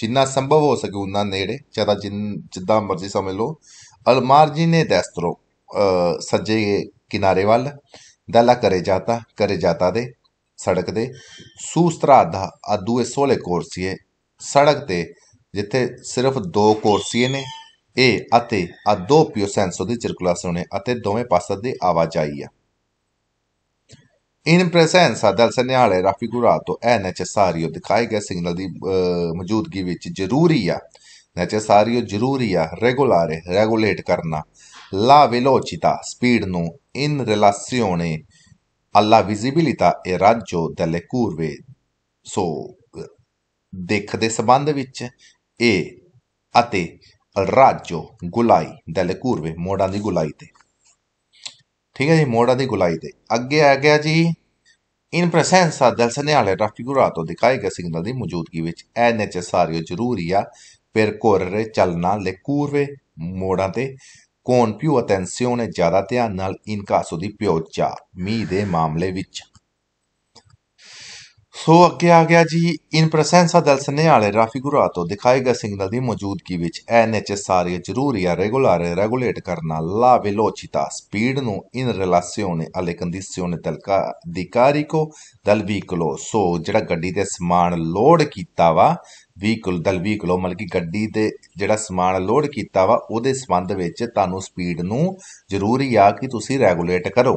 ਜਿੰਨਾ ਸੰਭਵ ਹੋ ਸਕੇ ਉਹਨਾਂ ਨੇੜੇ ਜਿਆਦਾ ਜਿੱਦਾਂ ਮਰਜ਼ੀ ਸਮਝ ਲਓ ਅਲਮਾਰਜੀਨੇ ਦੈਸਤਰੋ ਸੱਜੇ ਕਿਨਾਰੇ ਵੱਲ ਦਲਾ ਕਰੇ ਜਾਤਾ ਕਰੇ ਜਾਤਾ ਦੇ ਸੜਕ ਦੇ ਦਾ ਆ ਦੂਏ ਸੋਲੇ ਕੋਰਸੀਏ ਸੜਕ ਤੇ ਜਿੱਥੇ ਸਿਰਫ ਦੋ ਕੋਰਸੀਏ ਨੇ ਇਹ ਅਤੇ ਆ ਦੋ ਪਿਓ ਸੈਂਸੋ ਦੀ ਸਰਕੂਲਾਸ਼ਨ ਹੈ ਅਤੇ ਦੋਵੇਂ ਪਾਸੇ ਦੀ ਆਵਾਜਾਈ ਆ In presenza del segnale raffigurato è necessario dikhai gaye signal di maujoodgi vich zaruriya necessario zaruriya regolare regulate karna la velocità speed nu in relazione alla visibilità e raggio delle curve so dekhde sambandh vich e ate raggio gulai delle curve modan di gulai te ਠੀਕ ਹੈ ਜੀ ਮੋੜਾ ਦੀ ਗੁਲਾਈ ਤੇ ਅੱਗੇ ਆ ਗਿਆ ਜੀ ਇਨ ਪ੍ਰੈਸੈਂਸ ਆ ਦਲ ਸਨੇਹਾਲੇ ਰਾਫਿਗੁਰਾ ਤੋਂ ਦਿਖਾਏ ਗਏ ਸਿਗਨਲ ਦੀ ਮੌਜੂਦਗੀ ਵਿੱਚ ਐ ਨੈਸੈਸਾਰੀਓ ਜ਼ਰੂਰੀ ਆ per correre ਚੱਲਣਾ ਲੈ ਕੂਰਵੇ ਮੋੜਾਂ ਤੇ ਕੋਨ ਪਿਓ ਅਟੈਂਸੀਓਨ ਜ਼ਿਆਦਾ ਧਿਆਨ ਨਾਲ ਇਨਕਾਸੋ ਦੀ ਪਿਓਚਾ ਮੀ ਦੇ ਮਾਮਲੇ ਵਿੱਚ ਸੋ ਅੱਗੇ ਆ ਗਿਆ ਜੀ ਇਨ ਪ੍ਰੈਸੈਂਸ ਆ ਦਲ ਵਾਲੇ ਰਾਫੀ ਗੁਰਾ ਤੋਂ ਦਿਖਾਏ ਗਏ ਸਿਗਨਲ ਦੀ ਮੌਜੂਦਗੀ ਵਿੱਚ ਐਨਐਚਐਸ ਸਾਰੇ ਜ਼ਰੂਰੀ ਆ ਰੈਗੂਲਰ ਰੈਗੂਲੇਟ ਕਰਨਾ ਲਾ ਵੇਲੋਚਿਤਾ ਸਪੀਡ ਨੂੰ ਇਨ ਰਿਲੇਸ਼ਿਓਨੇ ਅਲੇ ਕੰਡੀਸ਼ਿਓਨੇ ਤਲਕਾ ਅਧਿਕਾਰੀ ਕੋ ਦਲ ਵੀਕਲੋ ਸੋ ਜਿਹੜਾ ਗੱਡੀ ਤੇ ਸਮਾਨ ਲੋਡ ਕੀਤਾ ਵਾ ਵੀਕਲ ਦਲ ਵੀਕਲੋ ਮਤਲਬ ਕਿ ਗੱਡੀ ਤੇ ਜਿਹੜਾ ਸਮਾਨ ਲੋਡ ਕੀਤਾ ਵਾ ਉਹਦੇ ਸੰਬੰਧ ਵਿੱਚ ਤੁਹਾਨੂੰ ਸਪੀਡ ਨੂੰ ਜ਼ਰੂਰੀ ਆ ਕਿ ਤੁਸੀਂ ਰੈਗੂਲੇਟ ਕਰੋ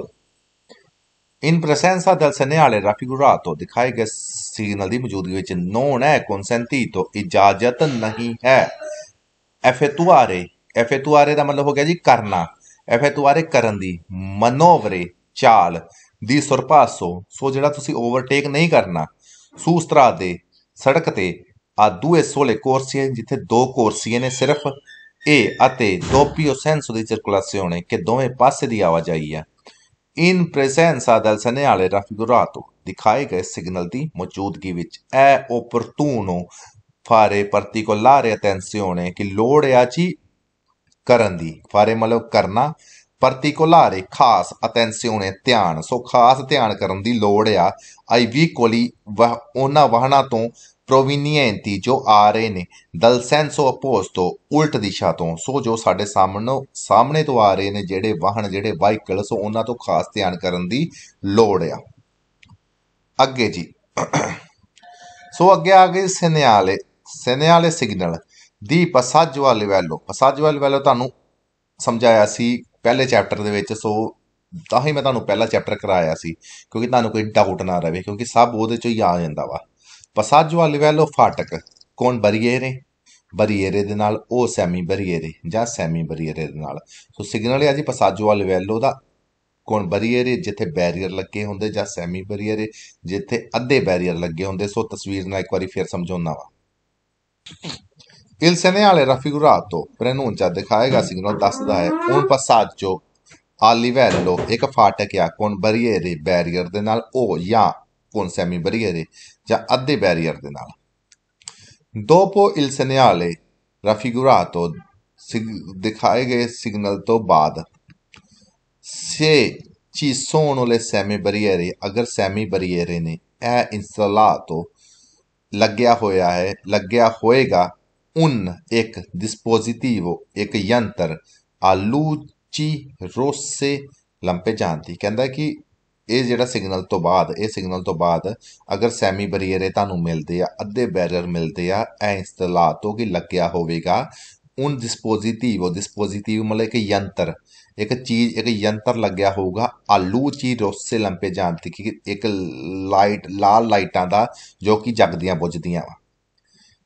In presenza del segnale raffigurato ਦਿਖਾਏ ਗਏ ਸਿਗਨਲ ਦੀ ਮੌਜੂਦਗੀ ਵਿੱਚ non è consentito ਇਜਾਜ਼ਤ ਨਹੀਂ ਹੈ effettuare effettuare ਦਾ ਮਤਲਬ ਹੋ ਗਿਆ ਜੀ ਕਰਨਾ effettuare ਕਰਨ ਦੀ manovre ਚਾਲ ਦੀ ਸਰਪਾਸੋ ਸੋ ਜਿਹੜਾ ਤੁਸੀਂ ਓਵਰਟੇਕ ਨਹੀਂ ਕਰਨਾ ਸੂਸਤਰਾ ਦੇ ਸੜਕ ਤੇ ਆ ਦੂਏ ਸੋਲੇ ਕੋਰਸੀਏ ਜਿੱਥੇ ਦੋ ਕੋਰਸੀਏ ਨੇ ਸਿਰਫ ਇਹ ਅਤੇ ਦੋ ਪੀਓ ਸੈਂਸੋ ਦੀ ਸਰਕੂਲੇਸ਼ਨ ਹੋਣੇ ਕਿ ਦੋਵੇਂ ਪਾਸੇ ਦੀ ਆਵਾਜਾਈ ਆ ਇਨ ਪ੍ਰੈਜ਼ੈਂਸ ਆਦਲਸਨੇ ale raffigurato ਦਿਖਾਏ ਗਏ ਸਿਗਨਲ ਦੀ ਮੌਜੂਦਗੀ ਵਿੱਚ è opportuno fare particolare attenzione ਕਿ ਲੋੜ ਆ ਜੀ ਕਰਨ ਦੀ ਫਾਰੇ ਮਤਲਬ ਕਰਨਾ particolare ਖਾਸ attenzione ਧਿਆਨ ਸੋ ਖਾਸ ਧਿਆਨ ਕਰਨ ਦੀ ਲੋੜ ਆ ਆਈ ਵੀ ਕੋਲੀ ਉਹਨਾਂ ਵਾਹਨਾਂ ਤੋਂ ਪ੍ਰੋਵੀਨੀਐਂਟੀ ਜੋ ਆ ਰਹੇ ਨੇ ਦਲ ਸੈਂਸੋ ਅਪੋਸਟੋ ਉਲਟ ਦਿਸ਼ਾ ਤੋਂ ਸੋ ਜੋ ਸਾਡੇ ਸਾਹਮਣੇ ਸਾਹਮਣੇ ਤੋਂ ਆ ਰਹੇ ਨੇ ਜਿਹੜੇ ਵਾਹਨ ਜਿਹੜੇ ਵਾਹਕਲ ਸੋ ਉਹਨਾਂ ਤੋਂ ਖਾਸ ਧਿਆਨ ਕਰਨ ਦੀ ਲੋੜ ਆ ਅੱਗੇ ਜੀ ਸੋ ਅੱਗੇ ਆ ਗਏ ਸਿਨਿਆਲੇ ਸਿਨਿਆਲੇ ਸਿਗਨਲ ਦੀ ਪਸਾਜੋ ਵਾਲੇ ਵੈਲੋ ਪਸਾਜੋ ਵਾਲੇ ਵੈਲੋ ਤੁਹਾਨੂੰ ਸਮਝਾਇਆ ਸੀ ਪਹਿਲੇ ਚੈਪਟਰ ਦੇ ਵਿੱਚ ਸੋ ਤਾਂ ਹੀ ਮੈਂ ਤੁਹਾਨੂੰ ਪਹਿਲਾ ਚੈਪਟਰ ਕਰਾਇਆ ਸੀ ਕਿਉਂਕਿ ਤੁਹਾਨੂੰ ਕੋਈ ਡਾਊਟ ਨਾ ਰਹੇ ਕਿਉਂਕਿ ਸਭ ਉਹਦੇ ਚੋਂ ਹੀ ਆ ਜਾਂਦਾ ਵਾ ਪਸਾਜੋ ਲਿਵੈਲੋ ਫਾਟਕ ਕੌਣ ਬਰੀਏਰੇ ਬਰੀਏਰੇ ਦੇ ਨਾਲ ਉਹ ਸੈਮੀ ਬਰੀਏਰੇ ਜਾਂ ਸੈਮੀ ਬਰੀਏਰੇ ਦੇ ਨਾਲ ਸੋ ਸਿਗਨਲ ਹੈ ਜੀ ਪਸਾਜੋ ਲਿਵੈਲੋ ਦਾ ਕੌਣ ਬਰੀਏਰੇ ਜਿੱਥੇ ਬੈਰੀਅਰ ਲੱਗੇ ਹੁੰਦੇ ਜਾਂ ਸੈਮੀ ਬਰੀਏਰੇ ਜਿੱਥੇ ਅੱਧੇ ਬੈਰੀਅਰ ਲੱਗੇ ਹੁੰਦੇ ਸੋ ਤਸਵੀਰ ਨਾਲ ਇੱਕ ਵਾਰੀ ਫੇਰ ਸਮਝਾਉਣਾ ਵਾ Il segnale raffigurato preannuncia ਦਿਖਾਏਗਾ ਸਿਗਨਲ ਦੱਸਦਾ ਹੈ un ਪਸਾਜੋ a livello ਇੱਕ ਫਾਟਕ ਆ ਕੌਣ ਬਰੀਏਰੇ ਬੈਰੀਅਰ ਦੇ ਨਾਲ ਉਹ ਜਾਂ ਕੌਣ ਸੈਮੀ ਬਰੀਏਰੇ già a dei barrier de Nala. Dopo il segnale raffigurato ਦਿਖਾਏ ਗਏ ਸਿਗਨਲ ਤੋਂ ਬਾਅਦ ਸੇ ci sono le semi barriere ਅਗਰ semi barriere ਨੇ ਇਹ installato ਲੱਗਿਆ ਹੋਇਆ ਹੈ ਲੱਗਿਆ ਹੋਏਗਾ un ਇੱਕ dispositivo ਇੱਕ ਯੰਤਰ a luci rosse lampeggianti ਕਹਿੰਦਾ ਕਿ ਇਹ ਜਿਹੜਾ ਸਿਗਨਲ ਤੋਂ ਬਾਅਦ ਇਹ ਸਿਗਨਲ ਤੋਂ ਬਾਅਦ ਅਗਰ ਸੈਮੀ ਬੈਰੀਅਰ ਇਹ ਤੁਹਾਨੂੰ ਮਿਲਦੇ ਆ ਅੱਧੇ ਬੈਰੀਅਰ ਮਿਲਦੇ ਆ ਐ ਇਸਤਲਾਹ ਤੋਂ ਕਿ ਲੱਗਿਆ ਹੋਵੇਗਾ ਉਹ ਡਿਸਪੋਜ਼ਿਟਿਵ ਉਹ ਡਿਸਪੋਜ਼ਿਟਿਵ ਮਤਲਬ ਇੱਕ ਯੰਤਰ ਇੱਕ ਚੀਜ਼ ਇੱਕ ਯੰਤਰ ਲੱਗਿਆ ਹੋਊਗਾ ਆਲੂ ਚੀ ਰੋਸੇ ਲੰਪੇ ਜਾਂਦੀ ਕਿ ਇੱਕ ਲਾਈਟ ਲਾਲ ਲਾਈਟਾਂ ਦਾ ਜੋ ਕਿ ਜਗਦੀਆਂ ਬੁਝਦੀਆਂ ਵਾ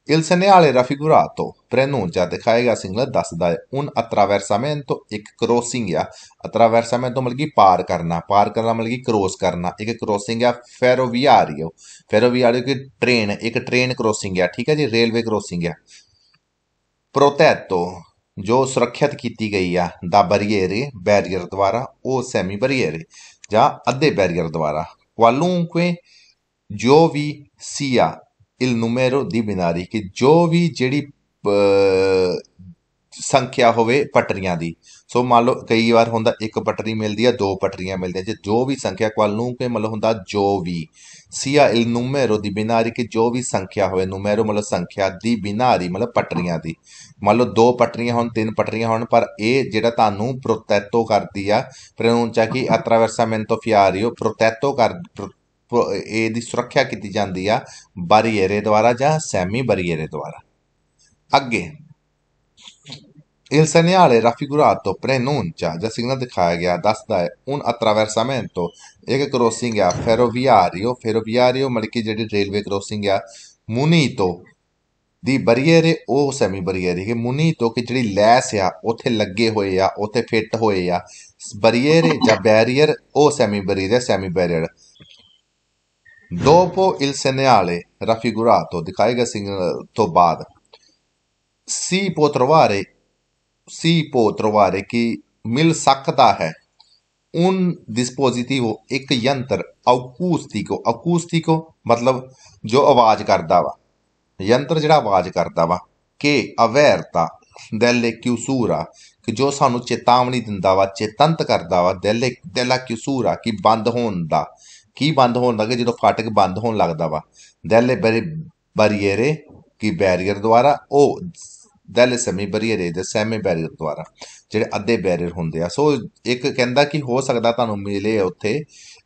Ilse ha raffigurato, preannuncia The Caiga Single Das dai un attraversamento e crossing ya attraversamento karna Melgi Parkarna, Parkarna cross karna e crossing a ferroviario, ferroviario ki train, e train crossing ya theek hai ji railway crossing ya protetto, Jo surakshit kiti gayi ya da barriere, barrier dwara o semi barriere, ya a barrier dwara qualunque giovi sia ਇਲ ਨੁਮੇਰੋ ਦੀ ਬਿਨਾਰੀ ਕਿ ਜੋ ਵੀ ਜਿਹੜੀ ਸੰਖਿਆ ਹੋਵੇ ਪਟਰੀਆਂ ਦੀ ਸੋ ਮੰਨ ਲਓ ਕਈ ਵਾਰ ਹੁੰਦਾ ਇੱਕ ਪਟਰੀ ਮਿਲਦੀ ਆ ਦੋ ਪਟਰੀਆਂ ਮਿਲਦੀਆਂ ਜੇ ਜੋ ਵੀ ਸੰਖਿਆ ਕੋਲ ਨੂੰ ਕੇ ਮਤਲਬ ਹੁੰਦਾ ਜੋ ਵੀ ਸੀਆ ਇਲ ਨੂਮੇਰੋ ਦੀ ਬਿਨਾਰੀ ਕਿ ਜੋ ਵੀ ਸੰਖਿਆ ਹੋਵੇ ਨੂਮੇਰੋ ਮਤਲਬ ਸੰਖਿਆ ਦੀ ਬਿਨਾਰੀ ਮਤਲਬ ਪਟਰੀਆਂ ਦੀ ਮੰਨ ਲਓ ਦੋ ਪਟਰੀਆਂ ਹੋਣ ਤਿੰਨ ਪਟਰੀਆਂ ਹੋਣ ਪਰ ਇਹ ਜਿਹੜਾ ਤੁਹਾਨੂੰ ਪ੍ਰੋਟੈਟੋ ਕਰਦੀ ਆ ਪ੍ਰੋਨਾਂਚਾ ਕੀ ਅਟਰਾਵਰਸਾਮੈਂਟੋ ਫਿਆਰੀਓ ਪ੍ਰੋਟੈਟੋ ਕਰ ਦੀ ਸੁਰੱਖਿਆ ਕੀਤੀ ਜਾਂਦੀ ਆ ਬਰੀਅਰੇ ਦੁਆਰਾ ਜਾਂ ਸੈਮੀ ਬਰੀਅਰੇ ਦੁਆਰਾ ਅੱਗੇ ਇਲ ਸੈਨਿਆਲੇ ਰਾਫਿਗੁਰਾਤੋ ਪ੍ਰੈਨੂਨਚਾ ਜਿਹਾ ਸਿਗਨਲ ਦਿਖਾਇਆ ਗਿਆ ਦੱਸਦਾ ਹੈ ਉਨ ਅਤਰਾਵਰਸਾਮੈਂਟੋ ਇੱਕ ਕ੍ਰੋਸਿੰਗ ਆ ਫੈਰੋਵੀਆਰੀਓ ਫੈਰੋਵੀਆਰੀਓ ਮਲਕੀ ਜਿਹੜੀ ਰੇਲਵੇ ਕ੍ਰੋਸਿੰਗ ਆ ਮੂਨੀਤੋ ਦੀ ਬਰੀਅਰੇ ਉਹ ਸੈਮੀ ਬਰੀਅਰੇ ਕਿ ਮੂਨੀਤੋ ਕਿ ਜਿਹੜੀ ਲੈਸ ਆ ਉੱਥੇ ਲੱਗੇ ਹੋਏ ਆ ਉੱਥੇ ਫਿੱਟ ਹੋਏ ਆ ਬਰੀਅਰੇ ਜਾਂ ਬੈਰੀਅਰ ਉਹ semi barrier semi barrier Dopo il segnale raffigurato di carica segnalato bar, si può trovare, si può trovare che ਮਿਲ ਸਕਦਾ ਹੈ उन डिस्पोजिटिव एक यंत्र ਅਕੂਸਟਿਕੋ ਅਕੂਸਟਿਕੋ ਮਤਲਬ ਜੋ ਆਵਾਜ਼ ਕਰਦਾ ਵਾ ਯੰਤਰ ਜਿਹੜਾ ਆਵਾਜ਼ ਕਰਦਾ ਵਾ ਕਿ ਅਵੇਰਤਾ ਦੈਲੇ ਕਿਉਸੂਰਾ ਕਿ ਜੋ ਸਾਨੂੰ ਚੇਤਾਵਨੀ ਦਿੰਦਾ ਵਾ ਚੇਤੰਤ ਕਰਦਾ ਵਾ ਦੈਲੇ ਦੈਲਾ ਕਿਉਸੂਰਾ ਕਿ ਬੰਦ ਹੋਣ ਦਾ ਕੀ ਬੰਦ ਹੋਣ ਲੱਗੇ ਜਦੋਂ ਫਾਟਕ ਬੰਦ ਹੋਣ ਲੱਗਦਾ ਵਾ ਦੈਲੇ ਬੈਰੀ ਬੈਰੀਅਰੇ ਕੀ ਬੈਰੀਅਰ ਦੁਆਰਾ ਉਹ ਦੈਲੇ ਸੈਮੀ ਬੈਰੀਅਰੇ ਦੇ ਸੈਮੀ ਬੈਰੀਅਰ ਦੁਆਰਾ ਜਿਹੜੇ ਅੱਧੇ ਬੈਰੀਅਰ ਹੁੰਦੇ ਆ ਸੋ ਇੱਕ ਕਹਿੰਦਾ ਕਿ ਹੋ ਸਕਦਾ ਤੁਹਾਨੂੰ ਮਿਲੇ ਉੱਥੇ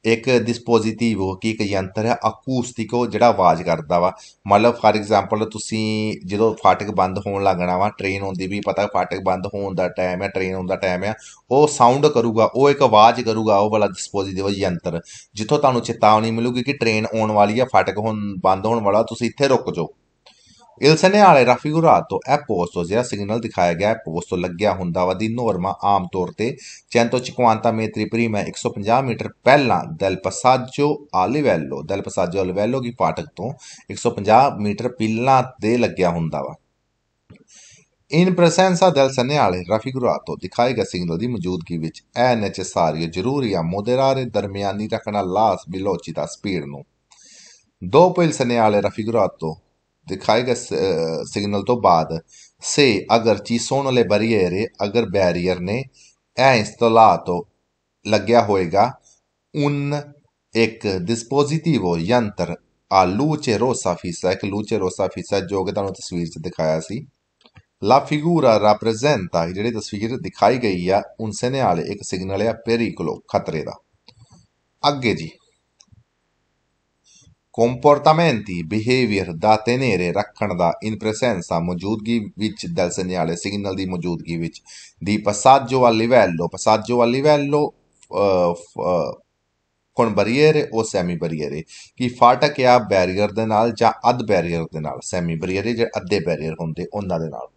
ਇੱਕ ਡਿਸਪੋਜ਼ਿਟਿਵ ਕਿ ਇੱਕ ਯੰਤਰ ਹੈ ਅਕੂਸਟਿਕ ਉਹ ਜਿਹੜਾ ਆਵਾਜ਼ ਕਰਦਾ ਵਾ ਮੰਨ ਲਓ ਫਾਰ ਐਗਜ਼ਾਮਪਲ ਤੁਸੀਂ ਜਦੋਂ ਫਾਟਕ ਬੰਦ ਹੋਣ ਲੱਗਣਾ ਵਾ ਟ੍ਰੇਨ ਆਉਂਦੀ ਵੀ ਪਤਾ ਫਾਟਕ ਬੰਦ ਹੋਣ ਦਾ ਟਾਈਮ ਹੈ ਟ੍ਰੇਨ ਆਉਂਦਾ ਟਾਈਮ ਹੈ ਉਹ ਸਾਊਂਡ ਕਰੂਗਾ ਉਹ ਇੱਕ ਆਵਾਜ਼ ਕਰੂਗਾ ਉਹ ਵਾਲਾ ਡਿਸਪੋਜ਼ਿਟਿਵ ਯੰਤਰ ਜਿੱਥੋਂ ਤੁਹਾਨੂੰ ਚੇਤਾਵਨੀ ਮਿਲੂਗੀ ਕਿ ਟ੍ਰੇਨ ਆਉਣ ਵਾਲੀ ਹੈ ਫਾਟਕ ਹੁਣ ਬੰਦ ਹੋਣ ਵਾਲਾ ਤੁਸੀਂ ਇੱਥੇ ਰੁਕ ਜਾਓ ਇਲਸਨੇ ਆਲੇਰਾ ਫਿਗੂਰਾਤੋ ਇਹ ਪੋਸਟੋ ਜਿਹੜਾ ਸਿਗਨਲ ਦਿਖਾਇਆ ਗਿਆ ਹੈ ਪੋਸਟੋ ਲੱਗਿਆ ਹੁੰਦਾ ਵਾ ਦੀ ਨੋਰਮਾ ਆਮ ਤੌਰ ਤੇ ਚੈਂਤੋ ਚਕਵਾਂਤਾ ਮੇਤਰੀ ਪ੍ਰੀਮਾ 150 ਮੀਟਰ ਪਹਿਲਾਂ ਦਲ ਪਸਾਜੋ ਆਲੀਵੈਲੋ ਦਲ ਪਸਾਜੋ ਆਲੀਵੈਲੋ ਦੀ ਪਾਟਕ ਤੋਂ 150 ਮੀਟਰ ਪਿੱਲਾਂ ਤੇ ਲੱਗਿਆ ਹੁੰਦਾ ਵਾ ਇਨ ਪ੍ਰਸੈਂਸਾ ਦਲ ਸਨੇ ਆਲੇ ਤੋਂ ਦਿਖਾਏ ਗਏ ਸਿਗਨਲ ਦੀ ਮੌਜੂਦਗੀ ਵਿੱਚ ਐਨਐਚ ਸਾਰੀਓ ਜ਼ਰੂਰੀ ਆ ਮੋਦਰਾਰੇ ਦਰਮਿਆਨੀ ਰੱਖਣਾ ਲਾਸ ਬਿਲੋਚੀ ਦਾ ਸਪੀਡ ਨੂੰ ਦੋ ਪੁਲਸ ਸਨੇ ਆਲੇ ਰਫਿਗੁਰਾਤੋ ਦਿਖਾਏਗਾ ਸਿਗਨਲ ਤੋਂ ਬਾਅਦ se ਅਗਰਚੀ sono le barriere ਅਗਰ ਬੈਰੀਅਰ ਨੇ ਇਸਤਲਾ ਤੋਂ ਲੱਗਿਆ ਹੋਏਗਾ ਉਨ ਇੱਕ ਡਿਸਪੋਜ਼ਿਟਿਵੋ ਯੰਤਰ ਆ ਲੂਚੇ ਰੋਸਾ ਫੀਸਾ ਇੱਕ ਲੂਚੇ ਰੋਸਾ ਫੀਸਾ ਜੋ ਕਿ ਤੁਹਾਨੂੰ ਤਸਵੀਰ 'ਚ ਦਿਖਾਇਆ ਸੀ ਲਾ ਫਿਗੂਰਾ ਰੈਪਰੈਜ਼ੈਂਟਾ ਜਿਹੜੀ ਤਸਵੀਰ ਦਿਖਾਈ ਗਈ ਆ ਉਨਸੇ ਆਲੇ ਇੱਕ ਸਿਗਨਲ ਆ ਪੈਰੀਕਲੋ ਖਤਰੇ ਦਾ ਅੱਗੇ ਜੀ comportamenti behavior ਦਾ tenere ਰੱਖਣ ਦਾ in presenza ਮੌਜੂਦਗੀ ਵਿੱਚ del segnale ਸਿਗਨਲ ਦੀ ਮੌਜੂਦਗੀ ਵਿੱਚ di passaggio a livello passaggio a livello ਕੋਣ ਬਰੀਅਰ ਉਹ ਸੈਮੀ ਬਰੀਅਰ ਹੈ ਕਿ ਫਾਟਕ ਆ ਬੈਰੀਅਰ ਦੇ ਨਾਲ ਜਾਂ ਅੱਧ ਬੈਰੀਅਰ ਦੇ ਨਾਲ ਸੈਮੀ ਬਰੀਅਰ ਜਿਹੜੇ ਅੱਧੇ ਬੈਰੀਅਰ ਹੁੰਦੇ ਉਹਨਾਂ ਦੇ ਨਾਲ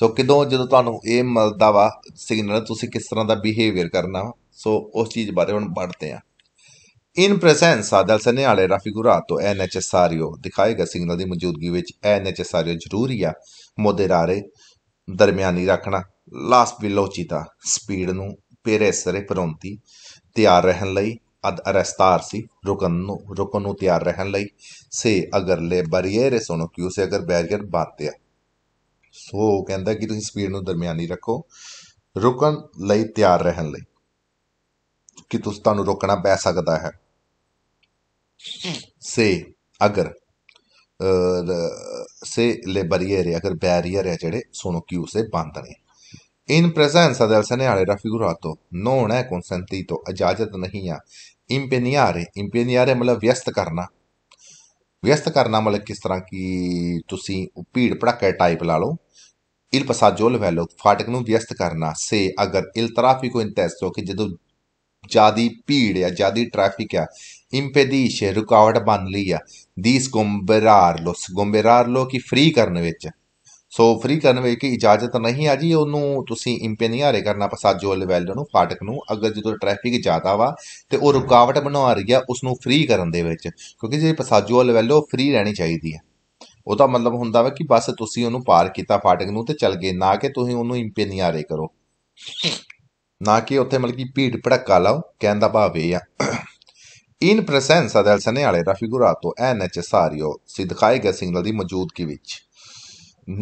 ਸੋ ਕਿਦੋਂ ਜਦੋਂ ਤੁਹਾਨੂੰ ਇਹ ਮਿਲਦਾ ਵਾ ਸਿਗਨਲ ਤੁਸੀਂ ਕਿਸ ਤਰ੍ਹਾਂ ਦਾ ਬਿਹੇਵੀਅਰ ਕਰਨਾ ਸੋ ਉਸ ਚੀਜ਼ ਬਾਰੇ ਹੁਣ ਪੜ੍ਹਦੇ ਆ In presenza del segnale raffigurato ਐ necessario, ਦਿਖਾਏਗਾ ਸਿਗਨਲ ਦੀ ਮੌਜੂਦਗੀ ਵਿੱਚ ਐ necessario ਜ਼ਰੂਰੀ ਆ moderare ਦਰਮਿਆਨੀ ਰੱਖਣਾ ਲਾਸਟ velocità ਸਪੀਡ ਨੂੰ per essere pronti ਤਿਆਰ ਰਹਿਣ ਲਈ ਅਦ ਅਰਸਤਾਰ ਸੀ ਰੁਕਨ ਨੂੰ ਰੁਕਨ ਨੂੰ ਤਿਆਰ ਰਹਿਣ ਲਈ ਸੇ ਅਗਰਲੇ ਲੈ ਬੈਰੀਅਰ ਸੁਣੋ ਕਿ ਉਸੇ ਅਗਰ ਬੈਰੀਅਰ ਬਾਤੇ ਆ ਸੋ ਕਹਿੰਦਾ ਕਿ ਤੁਸੀਂ ਸਪੀਡ ਨੂੰ ਦਰਮਿਆਨੀ ਰੱਖੋ ਰੁਕਨ ਲਈ ਤਿਆਰ ਰਹਿਣ ਲਈ ਕਿ ਤੁਸੀਂ ਤੁਹਾਨੂੰ ਰੋਕਣਾ ਪੈ ਸਕਦਾ ਹੈ से अगर se le barriere, agar barriere cioè sono chiuse, bandane. In presenza del segnale raffigurato non è consentito, ijazat nahi hai, impegnare, impegnare मतलब व्यस्त करना व्यस्त करना मतलब किस तर੍ਹਾਂ ਕਿ ਤੁਸੀਂ ਭੀੜ ਭੜਕਾ ਟਾਈਪ ਲਾ ਲਓ ਇਲ ਪਸਾਜੋ ਲਵੈਲੋ ਫਾਟਕ ਨੂੰ ਵਿਅਸਤ ਕਰਨਾ ਸੇ ਅਗਰ ਇਲ ਟ੍ਰੈਫਿਕੋ ਇੰਟੈਸੋ ਕਿ ਜਦੋਂ ਜਿਆਦੀ ਭੀੜ ਆ ਜਿਆਦੀ ਟ੍ਰੈਫਿਕ ਆ impedisce, ਰੁਕਾਵਟ ਬਣ ਲਈ ਆ ਦੀ ਸਕੁੰਬਰਾਰਲੋ ਲੋ ਕੀ ਫ੍ਰੀ ਕਰਨ ਵਿੱਚ ਸੋ ਫ੍ਰੀ ਕਰਨ ਵਿੱਚ ਕੀ ਇਜਾਜ਼ਤ ਨਹੀਂ ਆ ਜੀ ਉਹਨੂੰ ਤੁਸੀਂ ਇੰਪੇ ਨਹੀਂ ਹਾਰੇ ਕਰਨਾ ਪਸਾਜੋ ਲੈਵਲ ਨੂੰ ਫਾਟਕ ਨੂੰ ਅਗਰ ਜਦੋਂ ਟ੍ਰੈਫਿਕ ਜ਼ਿਆਦਾ ਵਾ ਤੇ ਉਹ ਰੁਕਾਵਟ ਬਣਾ ਰਹੀ ਆ ਉਸ ਨੂੰ ਫ੍ਰੀ ਕਰਨ ਦੇ ਵਿੱਚ ਕਿਉਂਕਿ ਜੇ ਪਸਾਜੋ ਲੈਵਲ ਉਹ ਫ੍ਰੀ ਰਹਿਣੀ ਚਾਹੀਦੀ ਆ ਉਹ ਤਾਂ ਮਤਲਬ ਹੁੰਦਾ ਵਾ ਕਿ ਬਸ ਤੁਸੀਂ ਉਹਨੂੰ ਪਾਰ ਕੀਤਾ ਫਾਟਕ ਨੂੰ ਤੇ ਚੱਲ ਗਏ ਨਾ ਕਿ ਤੁਸੀਂ ਉਹਨੂੰ ਇੰਪੇ ਨਹੀਂ ਹਾਰੇ ਕਰੋ ਨਾ ਕਿ ਉੱਥੇ ਮਤਲਬ ਕਿ ਭੀੜ ਭੜਕਾ ਲਾਓ ਕਹਿੰਦਾ ਭਾਵੇਂ ਆ In presenza del segnale raffigurato è necessario si दिखाए गए सिग्नल ਦੀ ਮੌਜੂਦਗੀ ਵਿੱਚ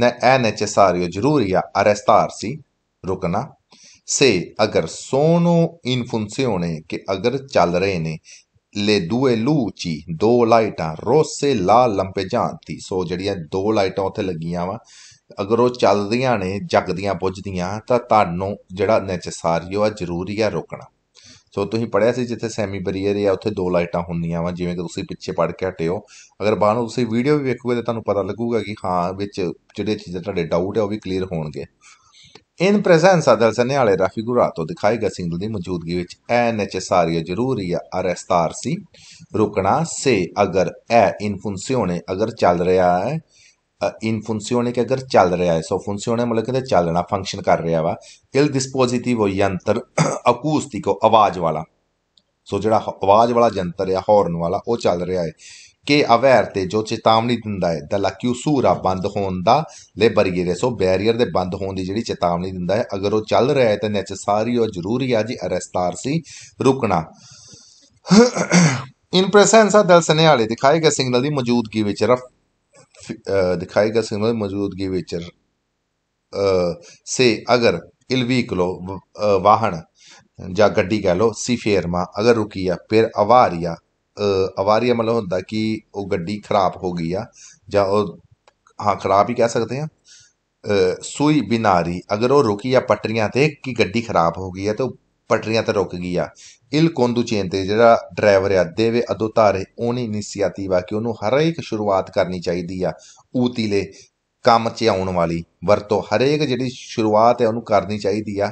è necessario ਜ਼ਰੂਰੀ arrestarsi ਰੁਕਣਾ se agar sono in funzione che agar ਚੱਲ ਰਹੇ ਨੇ le due luci do lighta, rosse la lampeggianti so jadia do lighta ਉੱਥੇ ਲੱਗੀਆਂ ਵਾ ਅਗਰ ਉਹ ਚੱਲਦੀਆਂ ਨੇ ਜਗਦੀਆਂ ਬੁੱਝਦੀਆਂ ਤਾਂ ਤੁਹਾਨੂੰ ਜਿਹੜਾ ਨੈਸੈਸਾਰੀਓ ਆ ਜ਼ਰੂਰੀ ਆ ਸੋ ਤੁਸੀਂ ਪੜਿਆ ਸੀ ਜਿੱਥੇ ਸੈਮੀ ਬਰੀਅਰ ਹੈ ਉੱਥੇ ਦੋ ਲਾਈਟਾਂ ਹੁੰਦੀਆਂ ਵਾ ਜਿਵੇਂ ਕਿ ਤੁਸੀਂ ਪਿੱਛੇ ਪੜ ਕੇ ਹਟਿਓ ਅਗਰ ਨੂੰ ਤੁਸੀਂ ਵੀਡੀਓ ਵੀ ਵੇਖੋਗੇ ਤਾਂ ਤੁਹਾਨੂੰ ਪਤਾ ਲੱਗੂਗਾ ਕਿ ਹਾਂ ਵਿੱਚ ਜਿਹੜੇ ਚੀਜ਼ਾਂ ਤੁਹਾਡੇ ਡਾਊਟ ਹੈ ਉਹ ਵੀ ਕਲੀਅਰ ਹੋਣਗੇ ਇਨ ਪ੍ਰੈਜ਼ੈਂਸ ਆਦਲ ਸਨਿਆਲੇ ਰਾਫੀ ਗੁਰਾਤੋ ਦਿਖਾਈ ਗਈ ਸਿੰਗਲ ਦੀ ਮੌਜੂਦਗੀ ਵਿੱਚ ਐ ਨੈਸੈਸਾਰੀ ਜ਼ਰੂਰੀ ਆ ਅਰੈਸਟਾਰ ਸੀ ਰੁਕਣਾ ਸੇ ਅਗਰ ਐ ਇਨ ਫੁਨਸੀਓਨੇ ਅਗਰ ਚੱਲ ਰਿਹਾ ਹੈ in ਚੱਲ ਰਿਹਾ ਹੈ ਸੋ ਫੰਕਸ਼ਨ ਹੈ सो funzione ਚੱਲਣਾ ਫੰਕਸ਼ਨ ਕਰ ਰਿਹਾ ਵਾ रहा वा il dispositivo ਯੰਤਰ ਅਕੂਸਟਿਕੋ ਆਵਾਜ਼ ਵਾਲਾ ਸੋ ਜਿਹੜਾ ਆਵਾਜ਼ ਵਾਲਾ ਯੰਤਰ ਆ ਹੌਰਨ ਵਾਲਾ ਉਹ ਚੱਲ ਰਿਹਾ ਹੈ ਕਿ ਅਵੈਰ ਤੇ ਜੋ ਚੇਤਾਵਨੀ ਦਿੰਦਾ ਹੈ ਦਾ ਸੂਰਾ ਬੰਦ ਹੋਣ ਦਾ ਲੈ ਬਰੀਅਰ ਸੋ ਬੈਰੀਅਰ ਦੇ ਬੰਦ ਹੋਣ ਦੀ ਜਿਹੜੀ ਚੇਤਾਵਨੀ ਦਿੰਦਾ ਹੈ ਅਗਰ ਉਹ ਚੱਲ ਰਿਹਾ ਹੈ ਤਾਂ ਨੈਸੈਸਰੀ ਔਰ ਜ਼ਰੂਰੀ ਆ ਜੀ ਅਰਸਤਾਰ ਸੀ ਰੁਕਣਾ ਇਨ ਪ੍ਰੈਸੈਂਸ ਆ ਦਲਸਨੇ ਵਾਲੇ ਦਿਖਾਏ ਗਏ ਸਿਗਨਲ ਦੀ ਮੌਜੂਦਗੀ ਵਿੱਚ ਰਫ ਦਿਖਾਏ ਗਏ सिग्नल ਮੌਜੂਦਗੀ ਵਿੱਚ ਸੇ ਅਗਰ ਇਲ ਵਹੀਕਲੋ ਵਾਹਨ ਜਾਂ ਗੱਡੀ ਕਹਿ ਲੋ ਸੀ ਫੇਰਮਾ ਅਗਰ ਰੁਕੀ ਆ ਫਿਰ ਅਵਾਰੀਆ ਅਵਾਰੀਆ ਮਤਲਬ ਹੁੰਦਾ ਕਿ ਉਹ ਗੱਡੀ ਖਰਾਬ ਹੋ ਗਈ ਆ ਜਾਂ ਉਹ ਹਾਂ ਖਰਾਬ ਹੀ ਕਹਿ ਸਕਦੇ ਆ ਸੂਈ ਬਿਨਾਰੀ ਅਗਰ ਉਹ ਰੁਕੀ ਆ ਪਟਰੀਆਂ ਤੇ ਕਿ ਗੱਡੀ ਖਰਾਬ ਹੋ ਗਈ ਆ ਤੇ ਪਟਰੀਆਂ ਤੇ ਰੁਕ ਗਈ ਆ ਇਲ इलकोंदुचेंते ਜਿਹੜਾ ਡਰਾਈਵਰ ਆ ਦੇਵੇ ਅਦੋਤਾਰੇ ਉਹਨੀ ਇਨੀਸ਼ੀਏਟਿਵ ਆ ਕਿ ਉਹਨੂੰ ਹਰੇਕ ਸ਼ੁਰੂਆਤ ਕਰਨੀ ਚਾਹੀਦੀ ਆ ਉਤੀਲੇ ਕੰਮ 'ਚ ਆਉਣ ਵਾਲੀ ਵਰਤੋਂ ਹਰੇਕ ਜਿਹੜੀ ਸ਼ੁਰੂਆਤ ਹੈ ਉਹਨੂੰ ਕਰਨੀ ਚਾਹੀਦੀ ਆ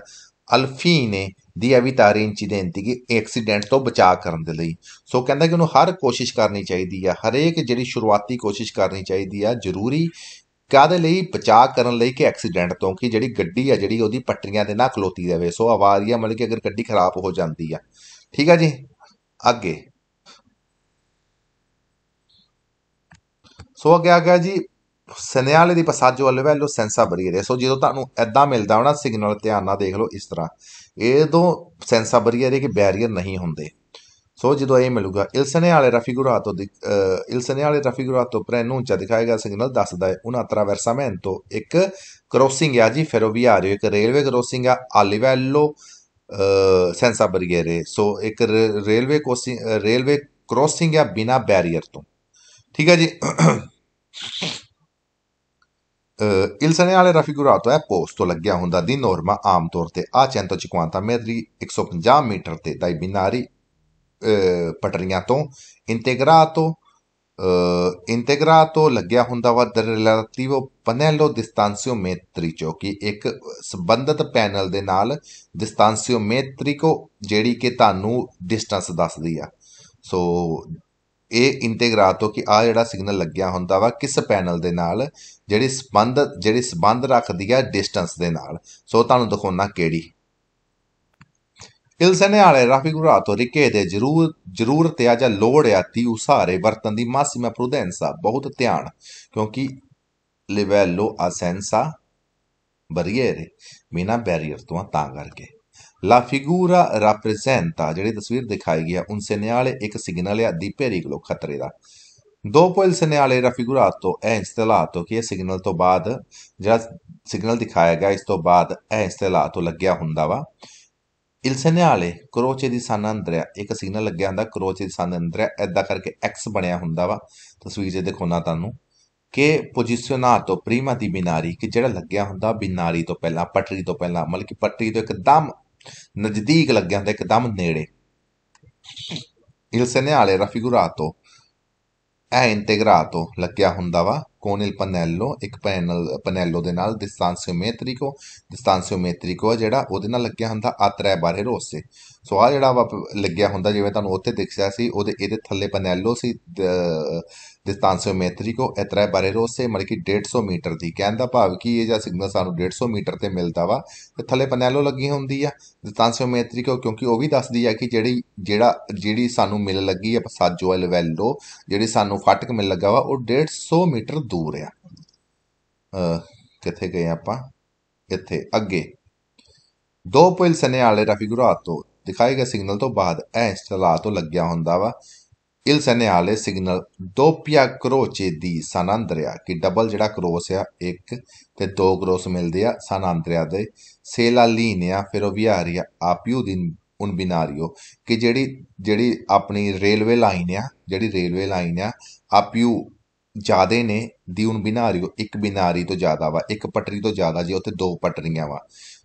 ਅਲਫੀ ਨੇ ਦੀ ਅਵਿਤਾਰੀ ਇਨਸੀਡੈਂਟ ਕਿ ਐਕਸੀਡੈਂਟ ਤੋਂ ਬਚਾ ਕਰਨ ਦੇ ਲਈ ਸੋ ਕਹਿੰਦਾ ਕਿ ਉਹਨੂੰ ਹਰ ਕੋਸ਼ਿਸ਼ ਕਰਨੀ ਚਾਹੀਦੀ ਆ ਹਰੇਕ ਜਿਹੜੀ ਸ਼ੁਰੂਆਤੀ ਕੋਸ਼ਿਸ਼ ਕਰਨੀ ਚਾਹੀਦੀ ਆ ਜ਼ਰੂਰੀ ਕਾਦੇ ਲਈ ਬਚਾ ਕਰਨ ਲਈ ਕਿ ਐਕਸੀਡੈਂਟ ਤੋਂ ਕਿ ਜਿਹੜੀ ਗੱਡੀ ਆ ਜਿਹੜੀ ਉਹਦੀ ਪਟਰੀਆਂ ਦੇ ਨਾਲ ਖਲੋਤੀ ਰਵੇ ਸੋ ਆਵਾਰੀਆ ਮਤਲਬ ਕਿ ਅਗਰ ਗੱਡੀ ਖਰਾਬ ਹੋ ਜਾਂਦੀ ਆ ਠੀਕ ਹੈ ਜੀ ਅੱਗੇ ਸੋ ਅੱਗੇ ਆ ਗਿਆ ਜੀ ਸਿਨੇਆਲੇ ਦੀ ਪਸਾਜੋ ਵਾਲੇ ਵੈਲੋ ਸੈਂਸਾ ਬਰੀਅਰ ਸੋ ਜਦੋਂ ਤੁਹਾਨੂੰ ਐਦਾਂ ਮਿਲਦਾ ਹੋਣਾ ਸਿਗਨਲ ਧਿਆਨ ਨਾਲ ਦੇਖ ਲਓ ਇਸ ਤਰ੍ਹਾਂ ਇਹ ਦੋ ਸੈਂਸਾ ਬਰੀਅਰ ਕਿ ਬੈਰੀਅਰ ਨਹੀਂ ਹੁੰਦੇ ਸੋ ਜਦੋਂ ਇਹ ਮਿਲੂਗਾ ਇਲਸਨੇ ਵਾਲੇ ਰਫਿਗੁਰਾਤੋ ਇਲਸਨੇ ਵਾਲੇ ਰਫਿਗੁਰਾਤੋ ਪ੍ਰੈਨੂ ਚ ਦਿਖਾਏਗਾ ਸਿਗਨਲ ਦੱਸਦਾ ਹੈ ਉਹਨਾਂ ਤੋਂ ਇੱਕ ਕ੍ਰੋਸਿੰਗ ਆ ਜੀ ਰਿਹਾ ਇੱਕ ਰੇਲਵੇ ਕ੍ਰੋਸਿੰਗ ਆ ਆਲੀਵੈਲੋ ਸੈਂਸਾ ਬਰਗੇਰੇ ਸੋ ਇੱਕ ਰੇਲਵੇ ਕੋਸਿੰਗ ਰੇਲਵੇ ਕ੍ਰੋਸਿੰਗ ਆ ਬਿਨਾ ਬੈਰੀਅਰ ਤੋਂ ਠੀਕ ਹੈ ਜੀ il segnale ਐ ਪੋਸਟ ਤੋਂ ਲੱਗਿਆ ਹੁੰਦਾ ਦੀ ਨੋਰਮਾ ਆਮ ਤੌਰ ਤੇ ਆ 150 metri 150 ਮੀਟਰ ਤੇ ਦਾਈ ਬਿਨਾਰੀ ਪਟਰੀਆਂ ਤੋਂ ਇੰਟੀਗਰਾਟੋ Integrado ਲੱਗਿਆ ਹੁੰਦਾ ਵਾ ਦ ਰਿਲੇਟਿਵ ਪਨੈਲੋ ਮੈਟ੍ਰੀ ਜੋ ਕਿ ਇੱਕ ਸੰਬੰਧਿਤ ਪੈਨਲ ਦੇ ਨਾਲ ਮੈਟ੍ਰੀ ਕੋ ਜਿਹੜੀ ਕਿ ਤੁਹਾਨੂੰ ਡਿਸਟੈਂਸ ਦੱਸਦੀ ਆ ਸੋ ਇਹ ਇੰਟੀਗ੍ਰਾਟੋ ਕਿ ਆ ਜਿਹੜਾ ਸਿਗਨਲ ਲੱਗਿਆ ਹੁੰਦਾ ਵਾ ਕਿਸ ਪੈਨਲ ਦੇ ਨਾਲ ਜਿਹੜੀ ਸੰਬੰਧ ਜਿਹੜੀ ਸੰਬੰਧ ਰੱਖਦੀ ਆ ਡਿਸਟੈਂਸ ਦੇ ਨਾਲ ਸੋ ਤੁਹਾਨੂੰ ਦਿਖਾਉਣਾ ਕਿਹੜੀ ඉල්සනයාලේ raffigurato ਜ਼ਰੂਰ ਜ਼ਰੂਰਤ ਜਾਂ ਲੋੜ ਆ ਤੀ ਉਸਾਰੇ ਵਰਤਨ ਦੀ ਮਾਸੀਮਾ ਪ੍ਰੂਡੈਂਸਾ ਬਹੁਤ ਧਿਆਨ ਕਿਉਂਕਿ ਲਿਵੈਲੋ ਅਸੈਂਸਾ ਬਰੀਅਰੇ ਮੀਨਾ ਬੈਰੀਅਰ ਤੋਂ ਤਾਂ ਕਰਕੇ ਲਾ ਫਿਗੂਰਾ rappresenta ਜਿਹੜੀ ਤਸਵੀਰ ਦਿਖਾਈ ਗਈ ਹੈ ਉਨਸੇ ਨਿਆਲੇ ਇੱਕ ਸਿਗਨਲ ਹੈ ਦੀ ਪੇਰੀਗਲੋ ਖਤਰੇ ਦਾ ਦੋ ਪੋਇਲ segnale raffigurato è installato ਕਿ ਇਹ ਸਿਗਨਲ ਤੋਂ ਬਾਅਦ ਜਿਹੜਾ ਸਿਗਨਲ ਦਿਖਾਇਆ ਗਿਆ ਇਸ ਤੋਂ ਬਾਅਦ è installato ਲੱਗਿਆ ਹੁੰਦਾ ਵਾ ਇਲ segnale ਕਰੋਚੇ ਦੀ San ਇੱਕ ਸਿਗਨਲ ਲੱਗਿਆ ਹੁੰਦਾ ਕਰੋਚੇ ਦੀ ਸਨ Andrea ਐਦਾਂ ਕਰਕੇ ਐਕਸ ਬਣਿਆ ਹੁੰਦਾ ਵਾ ਤਸਵੀਰ ਜੇ ਦਿਖਾਉਣਾ ਤੁਹਾਨੂੰ ਕਿ ਪੋਜੀਸ਼ਨਾਟੋ ਪ੍ਰੀਮਾ ਦੀ ਬਿਨਾਰੀ ਕਿ ਜਿਹੜਾ ਲੱਗਿਆ ਹੁੰਦਾ ਬਿਨਾਰੀ ਤੋਂ ਪਹਿਲਾਂ ਪਟਰੀ ਤੋਂ ਪਹਿਲਾਂ ਮਤਲਬ ਕਿ ਪਟਰੀ ਤੋਂ ਇੱਕਦਮ ਨਜ਼ਦੀਕ ਲੱਗਿਆ ਹੁੰਦਾ ਇੱਕਦਮ ਨੇੜੇ ਇਲ segnale raffigurato ਇਹ ਇੰਟੈਗ੍ਰਾਟੋ ਲੱਗਿਆ ਹੁੰਦਾ ਵਾ ਕੋਨਲ ਪੈਨੈਲੋ ਇੱਕ ਪੈਨਲ ਪੈਨੈਲੋ ਦੇ ਨਾਲ ਦਿਸਤਾਂਸਿਓਮੈਟ੍ਰਿਕੋ ਦਿਸਤਾਂਸਿਓਮੈਟ੍ਰਿਕੋ ਜਿਹੜਾ ਉਹਦੇ ਨਾਲ ਲੱਗਿਆ ਹੁੰਦਾ ਆਤਰੇ ਬਾਰੇ ਰੋਸੇ ਸੋ ਆ ਜਿਹੜਾ ਵਾ ਲੱਗਿਆ ਹੁੰਦਾ ਜਿਵੇਂ ਤੁਹਾਨੂੰ ਉੱਥੇ ਦਿਖਿਆ ਸੀ ਉਹਦੇ ਇਹਦੇ ਥੱਲੇ ਪਨੈਲੋ ਸੀ ਡਿਸਟਾਂਸੋ ਮੈਟ੍ਰਿਕੋ ਕੋ ਇਤਰਾ ਬਾਰੇਰੋ ਸੇ ਮਤਲਬ 150 ਮੀਟਰ ਦੀ ਕਹਿਣ ਦਾ ਭਾਵ ਕਿ ਇਹ ਜਾਂ ਸਿਗਨਲ ਸਾਨੂੰ 150 ਮੀਟਰ ਤੇ ਮਿਲਦਾ ਵਾ ਤੇ ਥੱਲੇ ਪਨੈਲੋ ਲੱਗੀ ਹੁੰਦੀ ਆ ਡਿਸਟਾਂਸੋ ਮੈਟ੍ਰਿਕੋ ਕੋ ਕਿਉਂਕਿ ਉਹ ਵੀ ਦੱਸਦੀ ਆ ਕਿ ਜਿਹੜੀ ਜਿਹੜਾ ਜਿਹੜੀ ਸਾਨੂੰ ਮਿਲ ਲੱਗੀ ਆ ਸਾਜੋ ਐਲਵੈਲੋ ਜਿਹੜੀ ਸਾਨੂੰ ਫਟਕ ਮਿਲ ਲੱਗਾ ਵਾ ਉਹ 150 ਮੀਟਰ ਦੂਰ ਆ ਕਿੱਥੇ ਗਏ ਆਪਾਂ ਇੱਥੇ ਅੱਗੇ ਦੋ ਪੁਲ ਸਨੇ ਵਾਲੇ ਤੋਂ ਦਿਖਾਏ ਗਏ ਸਿਗਨਲ ਤੋਂ ਬਾਅਦ ਇਹ ਇਸਤਲਾਹ ਤੋਂ ਲੱਗਿਆ ਹੁੰਦਾ ਵਾ ਇਲ ਹਾਲੇ ਸਿਗਨਲ ਦੋਪਿਆ ਕਰੋਚੇ ਦੀ ਸਾਨਾਂਦਰਿਆ ਕਿ ਡਬਲ ਜਿਹੜਾ ਕਰੋਸ ਆ ਇੱਕ ਤੇ ਦੋ ਕਰੋਸ ਮਿਲਦੇ ਆ ਸਾਨਾਂਦਰਿਆ ਦੇ ਸੇਲਾ ਲੀਨਿਆ ਫਿਰ ਉਹ ਵਿਹਾਰੀਆ ਆਪਿਊ ਦਿਨ ਉਨ ਬਿਨਾਰੀਓ ਕਿ ਜਿਹੜੀ ਜਿਹੜੀ ਆਪਣੀ ਰੇਲਵੇ ਲਾਈਨ ਆ ਜਿਹੜੀ ਰੇਲਵੇ ਲਾਈਨ ਆ ਆਪਿਊ ਜਿਆਦੇ ਨੇ ਦੀ ਉਨ ਬਿਨਾਰੀਓ ਇੱਕ ਬਿਨਾਰੀ ਤੋਂ ਜ਼ਿਆਦਾ ਵਾ ਇੱਕ ਪਟਰੀ ਤੋਂ ਜ਼ਿਆਦਾ ਜੇ ਉੱਥੇ ਦੋ ਪਟਰੀਆਂ ਵਾ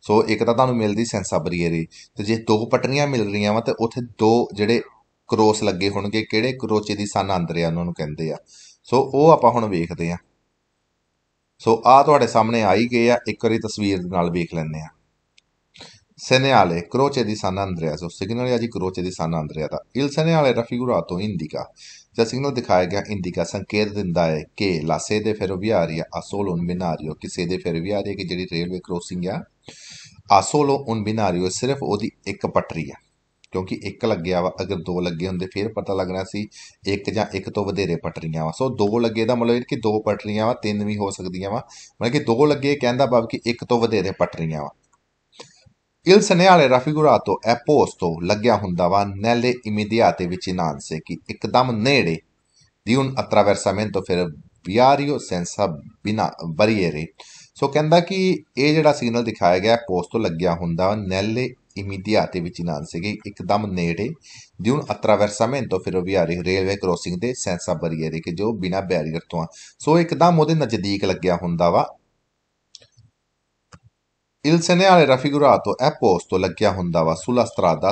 ਸੋ ਇੱਕ ਤਾਂ ਤੁਹਾਨੂੰ ਮਿਲਦੀ ਸੈਂਸਾਬਰੀਏਰੀ ਤੇ ਜੇ ਦੋ ਪਟਰੀਆਂ ਮਿਲ ਰਹੀਆਂ ਵਾ ਤੇ ਉੱਥੇ ਦੋ ਜਿਹੜੇ ਕਰੋਸ ਲੱਗੇ ਹੋਣਗੇ ਕਿਹੜੇ ਕਰੋਚੇ ਦੀ ਸਨ ਆਂਦਰਿਆ ਉਹਨਾਂ ਨੂੰ ਕਹਿੰਦੇ ਆ ਸੋ ਉਹ ਆਪਾਂ ਹੁਣ ਵੇਖਦੇ ਆ ਸੋ ਆ ਤੁਹਾਡੇ ਸਾਹਮਣੇ ਆਈ ਗਏ ਆ ਇੱਕ ਵਾਰੀ ਤਸਵੀਰ ਦੇ ਨਾਲ ਵੇਖ ਲੈਂਦੇ ਆ Seneale, Croce di San Andreas o Signoria di Croce ਦੀ ਸਨ Andrea ਦਾ il segnale ਤੋਂ ਇੰਡੀਕਾ ਜਾਂ ਸਿਗਨਲ ਦਿਖਾਇਆ ਗਿਆ ਇੰਡੀਕਾ ਸੰਕੇਤ ਦਿੰਦਾ ਹੈ ਕਿ ਲਾਸੇ ਦੇ ਫੇਰੋ ਵੀ ਆ ਸੋਲੋ ਮਿਨਾਰੀਓ ਕਿਸੇ ਦੇ ਵੀ ਫੈਰੋਵਿਆਰੀਆ ਕਿ ਜਿਹੜੀ ਰੇਲਵੇ ਕ੍ਰੋਸਿੰਗ ਆ ਆ ਸੋਲੋ ਉਨ ਬਿਨਾਰੀਓ ਸਿਰਫ ਉਹਦੀ ਇੱਕ ਪਟਰੀ ਆ ਕਿਉਂਕਿ ਇੱਕ ਲੱਗਿਆ ਵਾ ਅਗਰ ਦੋ ਲੱਗੇ ਹੁੰਦੇ ਫਿਰ ਪਤਾ ਲੱਗਣਾ ਸੀ ਇੱਕ ਜਾਂ ਇੱਕ ਤੋਂ ਵਧੇਰੇ ਪਟਰੀਆਂ ਵਾ ਸੋ ਦੋ ਲੱਗੇ ਦਾ ਮਤਲਬ ਇਹ ਕਿ ਦੋ ਪਟਰੀਆਂ ਵਾ ਤਿੰਨ ਵੀ ਹੋ ਸਕਦੀਆਂ ਵਾ ਮਤਲਬ ਕਿ ਦੋ ਲੱਗੇ ਕਹਿੰਦਾ ਬਾਬ ਕਿ ਇੱਕ ਤੋਂ ਵਧੇਰੇ ਪਟਰੀਆਂ ਵਾ Il segnale raffigurato è posto, ਲੱਗਿਆ ਹੁੰਦਾ ਵਾ ਨੈਲੇ ਵਿੱਚ ਇਨਾਂ ਸੇ ਕਿ ਇੱਕਦਮ ਨੇੜੇ ਦੀ ਅਟਰਾਵਰਸਾਮੈਂਟੋ ਫਿਰ ਵਿਆਰੀਓ ਸੈਂਸਾ ਬਿਨਾ ਬਰੀਏਰੇ ਸੋ ਕਹਿੰਦਾ ਕਿ ਇਹ ਜਿਹੜਾ ਸਿਗਨਲ ਦਿਖਾਇਆ ਗਿਆ ਪੋਸਟ ਤੋਂ ਲੱਗਿਆ ਹੁੰਦਾ ਨੈਲੇ ਵਿੱਚ ਨਾਲ ਸੀਗੀ ਇੱਕਦਮ ਨੇੜੇ ਦੀ ਵੀ ਆ ਫਿਰੋਵਿਆਰੀ ਰੇਲਵੇ ਕ੍ਰੋਸਿੰਗ ਦੇ ਸੈਂਸਾ ਬਰੀਅਰ ਹੈ ਕਿ ਜੋ ਬਿਨਾ ਬੈਰੀਅਰ ਤੋਂ ਆ ਸੋ ਇੱਕਦਮ ਉਹਦੇ ਨਜ਼ਦੀਕ ਲੱਗਿਆ ਹੁੰਦਾ ਵਾ ਇਲ ਵਾਲੇ ਰਫਿਗੁਰਾਤੋ ਐ ਪੋਸਟ ਤੋਂ ਲੱਗਿਆ ਹੁੰਦਾ ਵਾ ਸੁਲਾ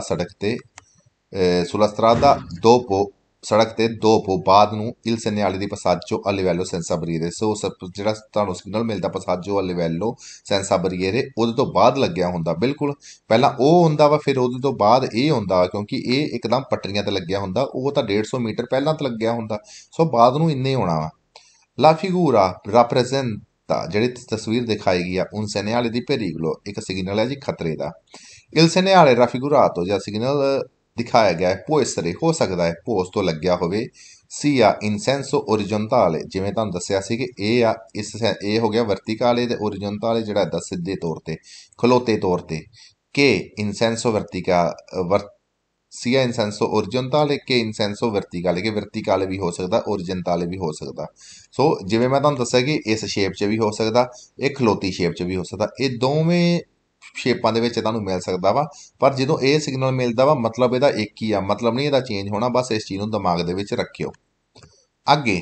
ਸੜਕ ਤੇ ਸੁਲਾ ਸਟਰਾਦਾ ਦੋਪੋ ਸੜਕ ਤੇ ਦੋ ਪੋ ਬਾਅਦ ਨੂੰ ਇਲ ਸਨਿਆਲੇ ਦੀ ਚੋ ਅਲਵੇਲੋ ਸੈਂਸਾ ਬਰੀਰੇ ਸੋ ਜਿਹੜਾ ਤੁਹਾਨੂੰ ਸਿਗਨਲ ਮਿਲਦਾ ਪਸਾਜੋ ਅਲਵੇਲੋ ਸੈਂਸਾ ਬਰੀਰੇ ਉਹਦੇ ਤੋਂ ਬਾਅਦ ਲੱਗਿਆ ਹੁੰਦਾ ਬਿਲਕੁਲ ਪਹਿਲਾਂ ਉਹ ਹੁੰਦਾ ਵਾ ਫਿਰ ਉਹਦੇ ਤੋਂ ਬਾਅਦ ਇਹ ਹੁੰਦਾ ਕਿਉਂਕਿ ਇਹ ਇੱਕਦਮ ਪਟਰੀਆਂ ਤੇ ਲੱਗਿਆ ਹੁੰਦਾ ਉਹ ਤਾਂ 150 ਮੀਟਰ ਪਹਿਲਾਂ ਤੇ ਲੱਗਿਆ ਹੁੰਦਾ ਸੋ ਬਾਅਦ ਨੂੰ ਇੰਨੇ ਹੋਣਾ ਵਾ ਲਾ ਫਿਗੂਰਾ ਰਿਪਰੈਜ਼ੈਂਟਾ ਜਿਹੜੀ ਤਸਵੀਰ ਦਿਖਾਈ ਗਈ ਆ ਉਨ ਸਨਿਆਲੇ ਦੀ ਪੇਰੀਗਲੋ ਇੱਕ ਸਿਗਨਲ ਹੈ ਜੀ ਖਤਰੇ ਦਾ ਇਲ ਸਨਿਆਲੇ ਰਾ ਫਿਗੂਰਾ ਤੋਂ ਜਾਂ ਸਿਗਨਲ ਦਿਖਾਇਆ ਗਿਆ ਹੈ ਪੋਇਸਰੇ ਹੋ ਸਕਦਾ ਹੈ ਪੋਸ ਤੋਂ ਲੱਗਿਆ ਹੋਵੇ ਸੀ ਆ ਇਨਸੈਂਸੋ ਓਰੀਜਨਟਾਲੇ ਜਿਵੇਂ ਤੁਹਾਨੂੰ ਦੱਸਿਆ ਸੀ ਕਿ ਇਹ ਆ ਇਸ ਇਹ ਹੋ ਗਿਆ ਵਰਟੀਕਲੇ ਤੇ ਓਰੀਜਨਟਾਲੇ ਜਿਹੜਾ ਦਾ ਸਿੱਧੇ ਤੌਰ ਤੇ ਖਲੋਤੇ ਤੌਰ ਤੇ ਕਿ ਇਨਸੈਂਸੋ ਵਰਟੀਕਾ ਆ ਇਨਸੈਂਸੋ ਓਰੀਜਨਟਾਲੇ ਕਿ ਇਨਸੈਂਸੋ ਵਰਟੀਕਲ ਕਿ ਵਰਟੀਕਲ ਵੀ ਹੋ ਸਕਦਾ ਓਰੀਜਨਟਾਲੇ ਵੀ ਹੋ ਸਕਦਾ ਸੋ ਜਿਵੇਂ ਮੈਂ ਤੁਹਾਨੂੰ ਦੱਸਿਆ ਕਿ ਇਸ ਸ਼ੇਪ 'ਚ ਵੀ ਹੋ ਸਕਦਾ ਇਹ ਖਲੋਤੀ ਸ਼ੇਪ 'ਚ ਵੀ ਹੋ ਸਕਦਾ ਇਹ ਦੋਵੇਂ ਸ਼ੇਪਾਂ ਦੇ ਵਿੱਚ ਤੁਹਾਨੂੰ ਮਿਲ ਸਕਦਾ ਵਾ ਪਰ ਜਦੋਂ ਇਹ ਸਿਗਨਲ ਮਿਲਦਾ ਵਾ ਮਤਲਬ ਇਹਦਾ ਇੱਕ ਹੀ ਆ ਮਤਲਬ ਨਹੀਂ ਇਹਦਾ ਚੇਂਜ ਹੋਣਾ ਬਸ ਇਸ ਚੀਜ਼ ਨੂੰ ਦਿਮਾਗ ਦੇ ਵਿੱਚ ਰੱਖਿਓ ਅੱਗੇ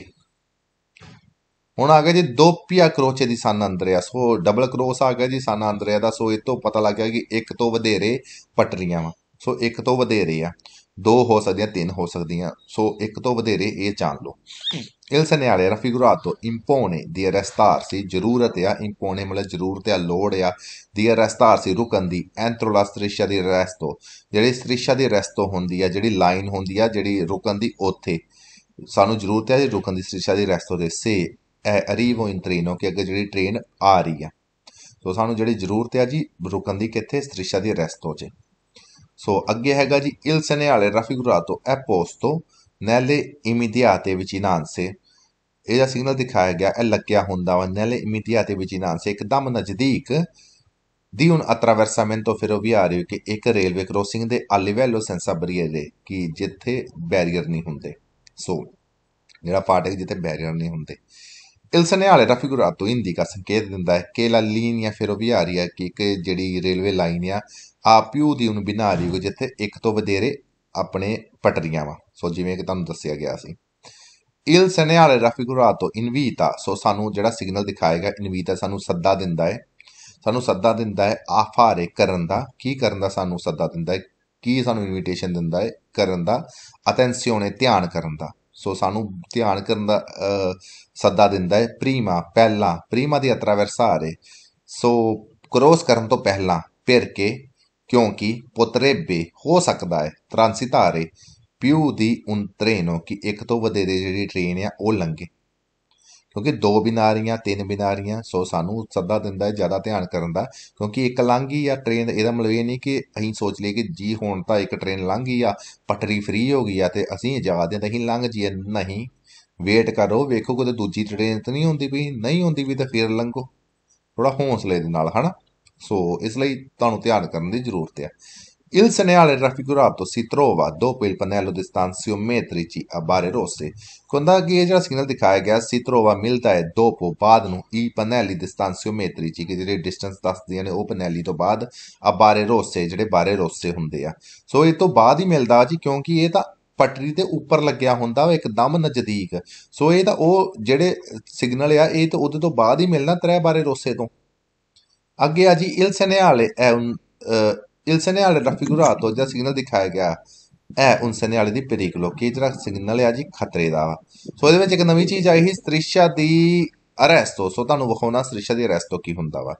ਹੁਣ ਆ ਗਿਆ ਜੀ ਦੋਪੀਆ ਕਰੋਚੇ ਦੀ ਸਨ ਅੰਦਰਿਆ ਸੋ ਡਬਲ ਕਰੋਸ ਆ ਗਿਆ ਜੀ ਸਨ ਅੰਦਰਿਆ ਦਾ ਸੋ ਇਹ ਤੋਂ ਪਤਾ ਲੱਗ ਗਿਆ ਕਿ ਇੱਕ ਤੋਂ ਵਧੇਰੇ ਪਟਰੀਆਂ ਵਾ ਸੋ ਇੱਕ ਤੋਂ ਵਧੇਰੇ ਆ ਦੋ ਹੋ ਸਕਦੀਆਂ ਤਿੰਨ ਹੋ ਸਕਦੀਆਂ ਸੋ ਇੱਕ ਤੋਂ ਵਧੇਰੇ ਇਹ ਜਾਣ ਲਓ ਇਲ Il ਇੰਪੋਨੇ ਦੀ ਰਸਤਾਰ ਸੀ ਜ਼ਰੂਰਤ ਆ ਇੰਪੋਨੇ giururetea ਜ਼ਰੂਰਤ ਆ ਲੋੜ ਆ ਦੀ ਰਸਤਾਰ ਸੀ ਰੁਕਣ ਦੀ ਦੀ ਰਸਤੋ ਜਿਹੜੀ ਸ੍ਰਿਸ਼ਾ ਦੀ ਰਸਤੋ ਹੁੰਦੀ ਆ ਜਿਹੜੀ ਲਾਈਨ ਹੁੰਦੀ ਆ ਜਿਹੜੀ ਰੁਕਣ ਦੀ ਉੱਥੇ ਸਾਨੂੰ ਜ਼ਰੂਰਤ ਆ ਹੈ ਰੁਕਣ ਦੀ ਸ੍ਰਿਸ਼ਾ ਦੀ ਰਸਤੋ ਦੇ ਸੇ ਅਰੀਵੋ ਇਨ ਟ੍ਰੇਨੋ ਕਿ ਅੱਗੇ ਜਿਹੜੀ ਟ੍ਰੇਨ ਆ ਰਹੀ ਆ ਸੋ ਸਾਨੂੰ ਜਿਹੜੀ ਜ਼ਰੂਰਤ ਆ ਜੀ ਰੁਕਣ ਦੀ ਕਿੱਥੇ ਸ੍ਰਿਸ਼ਾ ਦੀ ਰਸਤੋ 'ਚ ਸੋ ਅੱਗੇ ਹੈਗਾ ਜੀ ਇਲ ਸਨੇ ਵਾਲੇ ਰਫਿਗੁਰਾਤੋ ਐਪੋਸਟੋ ਨੈਲੇ ਇਮੀਡੀਆਤੇ ਵਿਚਿਨਾਂਸੇ ਇਹਦਾ ਸਿਗਨਲ ਦਿਖਾਇਆ ਗਿਆ ਇਹ ਲੱਗਿਆ ਹੁੰਦਾ ਵਾ nelle immediate ਸੇ ਇੱਕਦਮ ਨਜ਼ਦੀਕ ਦੀ ਹੁਣ ਅਟਰਾਵਰਸਾਮੈਂਟੋ ferroviario ਕਿ ਇੱਕ ਰੇਲਵੇ ਕ੍ਰੋਸਿੰਗ ਦੇ a ਸੈਂਸਾ ਬਰੀਏ ਦੇ ਕਿ ਜਿੱਥੇ ਬੈਰੀਅਰ ਨਹੀਂ ਹੁੰਦੇ ਸੋ ਜਿਹੜਾ ਫਾਟਕ ਜਿੱਥੇ ਬੈਰੀਅਰ ਨਹੀਂ ਹੁੰਦੇ Il segnale raffigurato ਇੰਡੀਕਾ ਸੰਕੇਤ ਦਿੰਦਾ ਹੈ ਕਿ la linea ਹੈ ਕਿ ਕਿ ਜਿਹੜੀ ਰੇਲਵੇ ਲਾਈਨ ਆ ਆ ਪਿਊ ਦੀ ਉਹਨੂੰ ਬਿਨਾਰੀ ਕੋ ਜਿੱਥੇ ਇੱਕ ਤੋਂ ਵਧੇਰੇ ਆਪਣੇ ਪਟਰੀਆਂ ਵਾ ਸੋ ਜਿਵੇਂ ਕਿ ਤੁਹਾਨੂੰ ਦੱਸਿਆ ਗਿਆ ਸੀ ਇਲ ਸਨਿਆਲੇ ਰਾਫਿਗੁਰਾਤੋ ਇਨਵੀਤਾ ਸੋ ਸਾਨੂੰ ਜਿਹੜਾ ਸਿਗਨਲ ਦਿਖਾਏਗਾ ਇਨਵੀਤਾ ਸਾਨੂੰ ਸੱਦਾ ਦਿੰਦਾ ਹੈ ਸਾਨੂੰ ਸੱਦਾ ਦਿੰਦਾ ਹੈ ਆਫਾਰੇ ਕਰਨ ਦਾ ਕੀ ਕਰਨ ਦਾ ਸਾਨੂੰ ਸੱਦਾ ਦਿੰਦਾ ਹੈ ਕੀ ਸਾਨੂੰ ਇਨਵੀਟੇਸ਼ਨ ਦਿੰਦਾ ਹੈ ਕਰਨ ਦਾ ਅਟੈਂਸ਼ਨੇ ਧਿਆਨ ਕਰਨ ਦਾ ਸੋ ਸਾਨੂੰ ਧਿਆਨ ਕਰਨ ਦਾ ਸੱਦਾ ਦਿੰਦਾ ਹੈ ਪ੍ਰੀਮਾ ਪਹਿਲਾ ਪ੍ਰੀਮਾ ਦੀ ਅਟਰਾਵਰਸਾਰੇ ਸੋ ਕ੍ਰੋਸ ਕਰਨ ਤੋਂ ਪਹਿਲਾਂ ਫਿਰ ਕੇ ਕਿਉਂਕਿ ਪੁੱਤਰੇ ਬੇ ਹੋ ਸਕਦਾ ਹੈ ਤ੍ਰਾਂਸਿਤਾਰੇ ਪਿਊ ਦੀ ਉਨ ਤਰੇਨੋ ਕਿ ਇੱਕ ਤੋਂ ਵਧੇਰੇ ਜਿਹੜੀ ਟ੍ਰੇਨ ਆ ਉਹ ਲੰਘੇ ਕਿਉਂਕਿ ਦੋ ਬਿਨਾਰੀਆਂ ਤਿੰਨ ਬਿਨਾਰੀਆਂ ਸੋ ਸਾਨੂੰ ਸੱਦਾ ਦਿੰਦਾ ਹੈ ਜ਼ਿਆਦਾ ਧਿਆਨ ਕਰਨ ਦਾ ਕਿਉਂਕਿ ਇੱਕ ਲੰਘੀ ਆ ਟ੍ਰੇਨ ਇਹਦਾ ਮਤਲਬ ਇਹ ਨਹੀਂ ਕਿ ਅਸੀਂ ਸੋਚ ਲਈਏ ਕਿ ਜੀ ਹੁਣ ਤਾਂ ਇੱਕ ਟ੍ਰੇਨ ਲੰਘੀ ਆ ਪਟਰੀ ਫ੍ਰੀ ਹੋ ਗਈ ਆ ਤੇ ਅਸੀਂ ਜਗ੍ਹਾ ਦੇ ਅਸੀਂ ਲੰਘ ਜੀ ਨਹੀਂ ਵੇਟ ਕਰੋ ਵੇਖੋ ਕਿ ਦੂਜੀ ਟ੍ਰੇਨ ਤਾਂ ਨਹੀਂ ਹੁੰਦੀ ਵੀ ਨਹੀਂ ਹੁੰਦੀ ਵੀ ਤਾਂ ਫੇਰ ਲੰਘੋ ਥੋੜਾ ਹੌਸਲੇ ਦੇ ਨਾਲ ਹਨਾ ਸੋ ਇਸ ਲਈ ਤੁਹਾਨੂੰ ਧਿਆਨ ਕਰਨ ਦੀ ਜ਼ਰੂਰਤ ਹੈ Il segnale raffigurato si trova dopo il pannello di stanziometrici a barre rosse. Con la gheggia, il segnale di गया si trova a ਮਿਲਦਾ e dopo badano i pannelli di stanziometrici che ਜਿਹੜੇ distance ਦੱਸਦੇ ਨੇ o pannelli ਤੋਂ bad a barre rosse, ਜਿਹੜੇ ਬਾਰੇ ਰੋਸੇ ਹੁੰਦੇ ਆ ਸੋ ਇਹ ਤੋਂ ਬਾਅਦ ਹੀ ਮਿਲਦਾ ਜੀ ਕਿਉਂਕਿ ਇਹ ਪਟਰੀ ਦੇ ਉੱਪਰ ਲੱਗਿਆ ਹੁੰਦਾ ਵਾ ਇੱਕਦਮ ਨਜ਼ਦੀਕ ਸੋ ਇਹ ਤਾਂ ਉਹ ਜਿਹੜੇ ਸਿਗਨਲ ਆ ਇਹ ਤਾਂ ਉਹਦੇ ਤੋਂ ਬਾਅਦ ਹੀ ਮਿਲਣਾ ਤਰੇ ਬਾਰੇ ਰੋਸੇ ਤੋਂ ਅੱਗੇ ਆ ਜੀ il segnale è un Il segnale raffigurato già signal dichiaia ਗਿਆ è un segnale di pericolo che ਜਿਹੜਾ ਸਿਗਨਲ ਹੈ ਜੀ ਖਤਰੇ ਦਾ ਸੋ che ਵਿੱਚ ਇੱਕ ਨਵੀਂ ਚੀਜ਼ ਆਈ ਸੀ ਸ੍ਰਿਸ਼ਾ ਦੀ ਅਰੈਸਟੋ ਸੋ ਤੁਹਾਨੂੰ ਵਿਖਾਉਣਾ ਸ੍ਰਿਸ਼ਾ ਦੀ ਅਰੈਸਟੋ ਕੀ ਹੁੰਦਾ ਵਾ